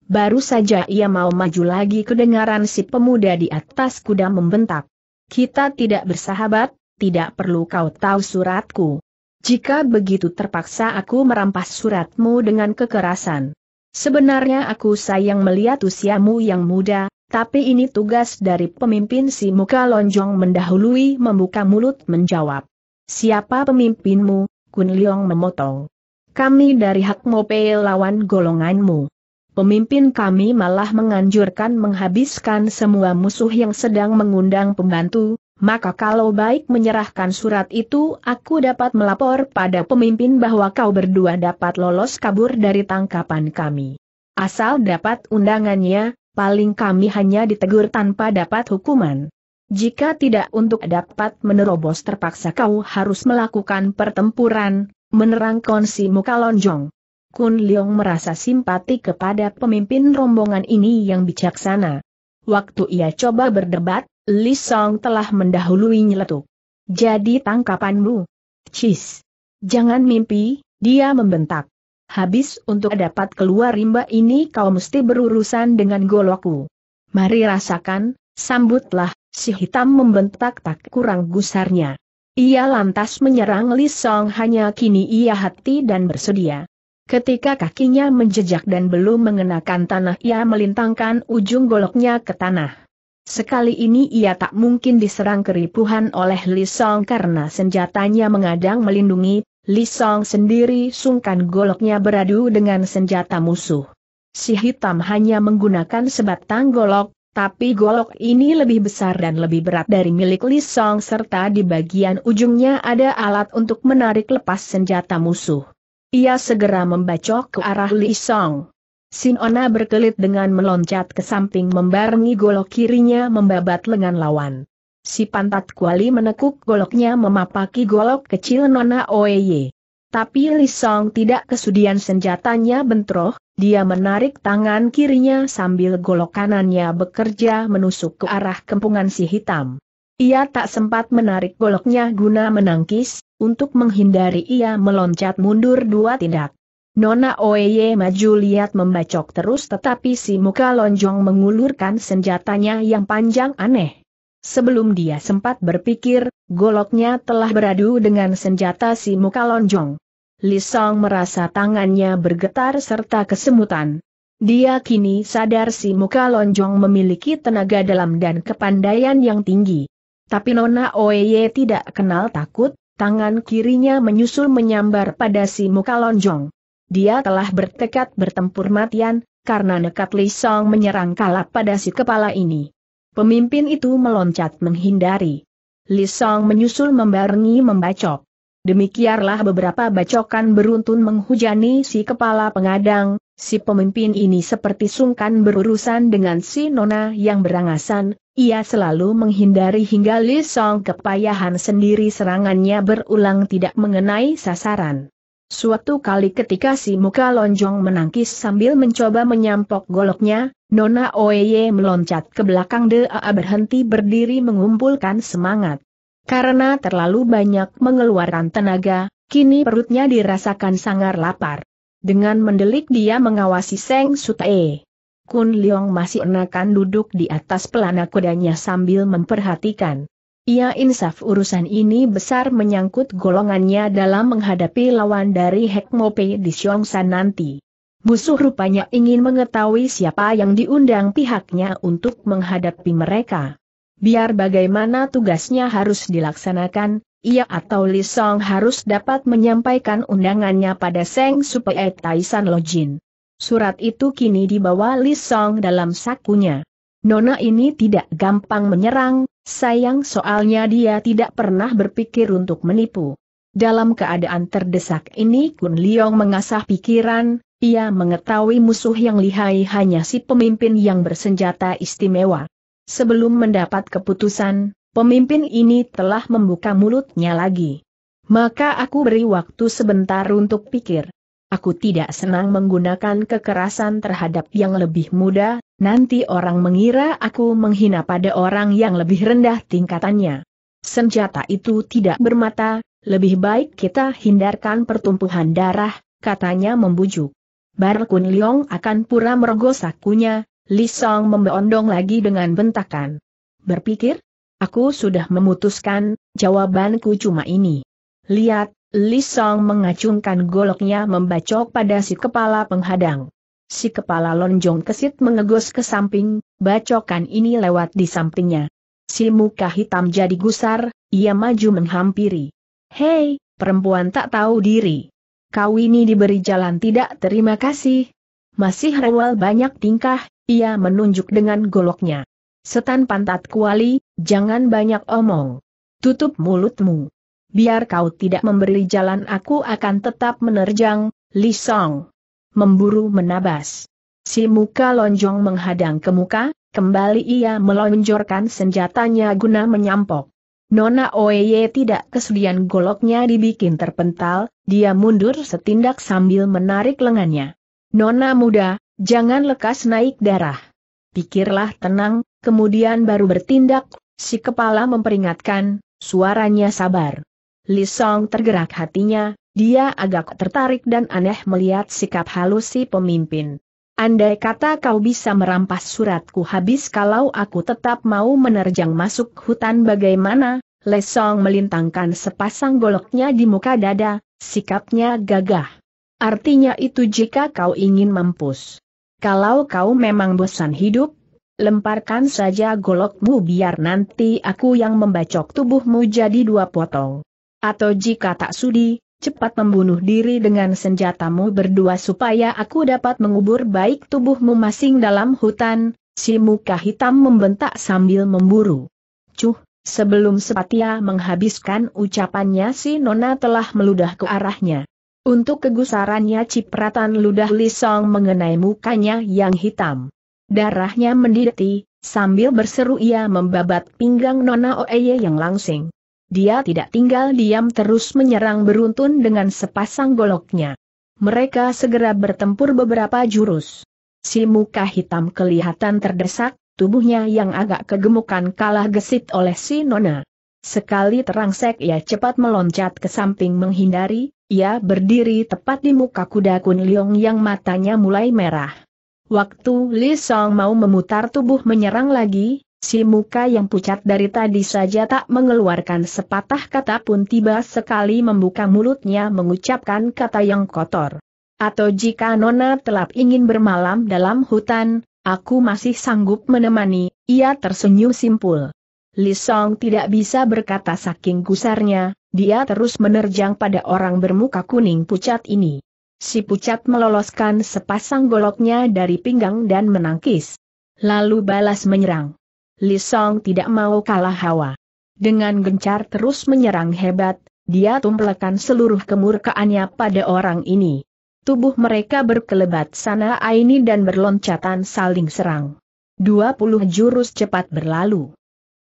Baru saja ia mau maju lagi kedengaran si pemuda di atas kuda membentak. Kita tidak bersahabat, tidak perlu kau tahu suratku. Jika begitu terpaksa aku merampas suratmu dengan kekerasan. Sebenarnya aku sayang melihat usiamu yang muda, tapi ini tugas dari pemimpin si muka lonjong mendahului membuka mulut menjawab. Siapa pemimpinmu, Kun Leong memotong. Kami dari Hak Mope lawan golonganmu pemimpin kami malah menganjurkan menghabiskan semua musuh yang sedang mengundang pembantu, maka kalau baik menyerahkan surat itu aku dapat melapor pada pemimpin bahwa kau berdua dapat lolos kabur dari tangkapan kami. Asal dapat undangannya, paling kami hanya ditegur tanpa dapat hukuman. Jika tidak untuk dapat menerobos terpaksa kau harus melakukan pertempuran, menerang konsimu kalonjong. Kun Leong merasa simpati kepada pemimpin rombongan ini yang bijaksana. Waktu ia coba berdebat, Li Song telah mendahului nyeletuk. Jadi tangkapanmu. Cis. Jangan mimpi, dia membentak. Habis untuk dapat keluar rimba ini kau mesti berurusan dengan goloku. Mari rasakan, sambutlah, si hitam membentak tak kurang gusarnya. Ia lantas menyerang Li Song hanya kini ia hati dan bersedia. Ketika kakinya menjejak dan belum mengenakan tanah ia melintangkan ujung goloknya ke tanah. Sekali ini ia tak mungkin diserang keripuhan oleh Li Song karena senjatanya mengadang melindungi, Li Song sendiri sungkan goloknya beradu dengan senjata musuh. Si hitam hanya menggunakan sebatang golok, tapi golok ini lebih besar dan lebih berat dari milik Li Song serta di bagian ujungnya ada alat untuk menarik lepas senjata musuh. Ia segera membacok ke arah Li Song. Sinona berkelit dengan meloncat ke samping membarengi golok kirinya membabat lengan lawan. Si pantat kuali menekuk goloknya memapaki golok kecil Nona Oeye. Tapi Li Song tidak kesudian senjatanya bentroh, dia menarik tangan kirinya sambil golok kanannya bekerja menusuk ke arah kempungan si hitam. Ia tak sempat menarik goloknya guna menangkis, untuk menghindari ia meloncat mundur dua tindak. Nona Oye maju lihat membacok terus tetapi si muka lonjong mengulurkan senjatanya yang panjang aneh. Sebelum dia sempat berpikir, goloknya telah beradu dengan senjata si muka lonjong. Lisong merasa tangannya bergetar serta kesemutan. Dia kini sadar si muka lonjong memiliki tenaga dalam dan kepandaian yang tinggi. Tapi Nona Oye tidak kenal takut, tangan kirinya menyusul menyambar pada si muka lonjong. Dia telah bertekad bertempur matian, karena nekat Li Song menyerang kalap pada si kepala ini. Pemimpin itu meloncat menghindari. Li Song menyusul membarengi membacok. Demikianlah beberapa bacokan beruntun menghujani si kepala pengadang, si pemimpin ini seperti sungkan berurusan dengan si nona yang berangasan, ia selalu menghindari hingga Li Song kepayahan sendiri serangannya berulang tidak mengenai sasaran. Suatu kali ketika si muka lonjong menangkis sambil mencoba menyampok goloknya, Nona Oye meloncat ke belakang dea berhenti berdiri mengumpulkan semangat. Karena terlalu banyak mengeluarkan tenaga, kini perutnya dirasakan sangat lapar. Dengan mendelik dia mengawasi Seng Sutae. Kun Leong masih enakan duduk di atas pelana kudanya sambil memperhatikan. Ia insaf urusan ini besar menyangkut golongannya dalam menghadapi lawan dari Mope di Xiongsan nanti. Musuh rupanya ingin mengetahui siapa yang diundang pihaknya untuk menghadapi mereka. Biar bagaimana tugasnya harus dilaksanakan, ia atau Li Song harus dapat menyampaikan undangannya pada Seng Supai Taisan Lojin. Surat itu kini dibawa Li Song dalam sakunya. Nona ini tidak gampang menyerang, sayang soalnya dia tidak pernah berpikir untuk menipu. Dalam keadaan terdesak ini Kun Liong mengasah pikiran, ia mengetahui musuh yang lihai hanya si pemimpin yang bersenjata istimewa. Sebelum mendapat keputusan, pemimpin ini telah membuka mulutnya lagi. Maka aku beri waktu sebentar untuk pikir. Aku tidak senang menggunakan kekerasan terhadap yang lebih muda, nanti orang mengira aku menghina pada orang yang lebih rendah tingkatannya. Senjata itu tidak bermata, lebih baik kita hindarkan pertumpuhan darah, katanya membujuk. Bar Kun Leong akan pura merogoh sakunya, Li Song membeondong lagi dengan bentakan. Berpikir? Aku sudah memutuskan, jawabanku cuma ini. Lihat, Li Song mengacungkan goloknya membacok pada si kepala penghadang. Si kepala lonjong kesit mengegos ke samping, bacokan ini lewat di sampingnya. Si muka hitam jadi gusar, ia maju menghampiri. Hei, perempuan tak tahu diri. Kau ini diberi jalan tidak terima kasih. Masih rewel banyak tingkah, ia menunjuk dengan goloknya. Setan pantat kuali, jangan banyak omong. Tutup mulutmu biar kau tidak memberi jalan aku akan tetap menerjang, Li Song. Memburu menabas. Si muka lonjong menghadang ke muka, kembali ia melonjorkan senjatanya guna menyampok. Nona Oeye tidak kesulian goloknya dibikin terpental, dia mundur setindak sambil menarik lengannya. Nona muda, jangan lekas naik darah. Pikirlah tenang, kemudian baru bertindak, si kepala memperingatkan, suaranya sabar. Li tergerak hatinya, dia agak tertarik dan aneh melihat sikap halus si pemimpin. Andai kata kau bisa merampas suratku habis kalau aku tetap mau menerjang masuk hutan bagaimana? Lesong melintangkan sepasang goloknya di muka dada, sikapnya gagah. Artinya itu jika kau ingin mampus. Kalau kau memang bosan hidup, lemparkan saja golokmu biar nanti aku yang membacok tubuhmu jadi dua potong. Atau jika tak sudi, cepat membunuh diri dengan senjatamu berdua supaya aku dapat mengubur baik tubuhmu masing dalam hutan, si muka hitam membentak sambil memburu. Cuh, sebelum Sepatia menghabiskan ucapannya si Nona telah meludah ke arahnya. Untuk kegusarannya cipratan ludah Lisong mengenai mukanya yang hitam. Darahnya mendidih, sambil berseru ia membabat pinggang Nona Oeye yang langsing. Dia tidak tinggal diam terus menyerang beruntun dengan sepasang goloknya. Mereka segera bertempur beberapa jurus. Si muka hitam kelihatan terdesak, tubuhnya yang agak kegemukan kalah gesit oleh si Nona. Sekali terangsek ia cepat meloncat ke samping menghindari, ia berdiri tepat di muka kuda liong yang matanya mulai merah. Waktu Li Song mau memutar tubuh menyerang lagi, Si muka yang pucat dari tadi saja tak mengeluarkan sepatah kata pun tiba sekali membuka mulutnya mengucapkan kata yang kotor. Atau jika Nona telap ingin bermalam dalam hutan, aku masih sanggup menemani, ia tersenyum simpul. Lisong tidak bisa berkata saking gusarnya, dia terus menerjang pada orang bermuka kuning pucat ini. Si pucat meloloskan sepasang goloknya dari pinggang dan menangkis. Lalu balas menyerang. Lisong tidak mau kalah hawa. Dengan gencar terus menyerang hebat, dia tumplekan seluruh kemurkaannya pada orang ini. Tubuh mereka berkelebat sana aini dan berloncatan saling serang. 20 jurus cepat berlalu.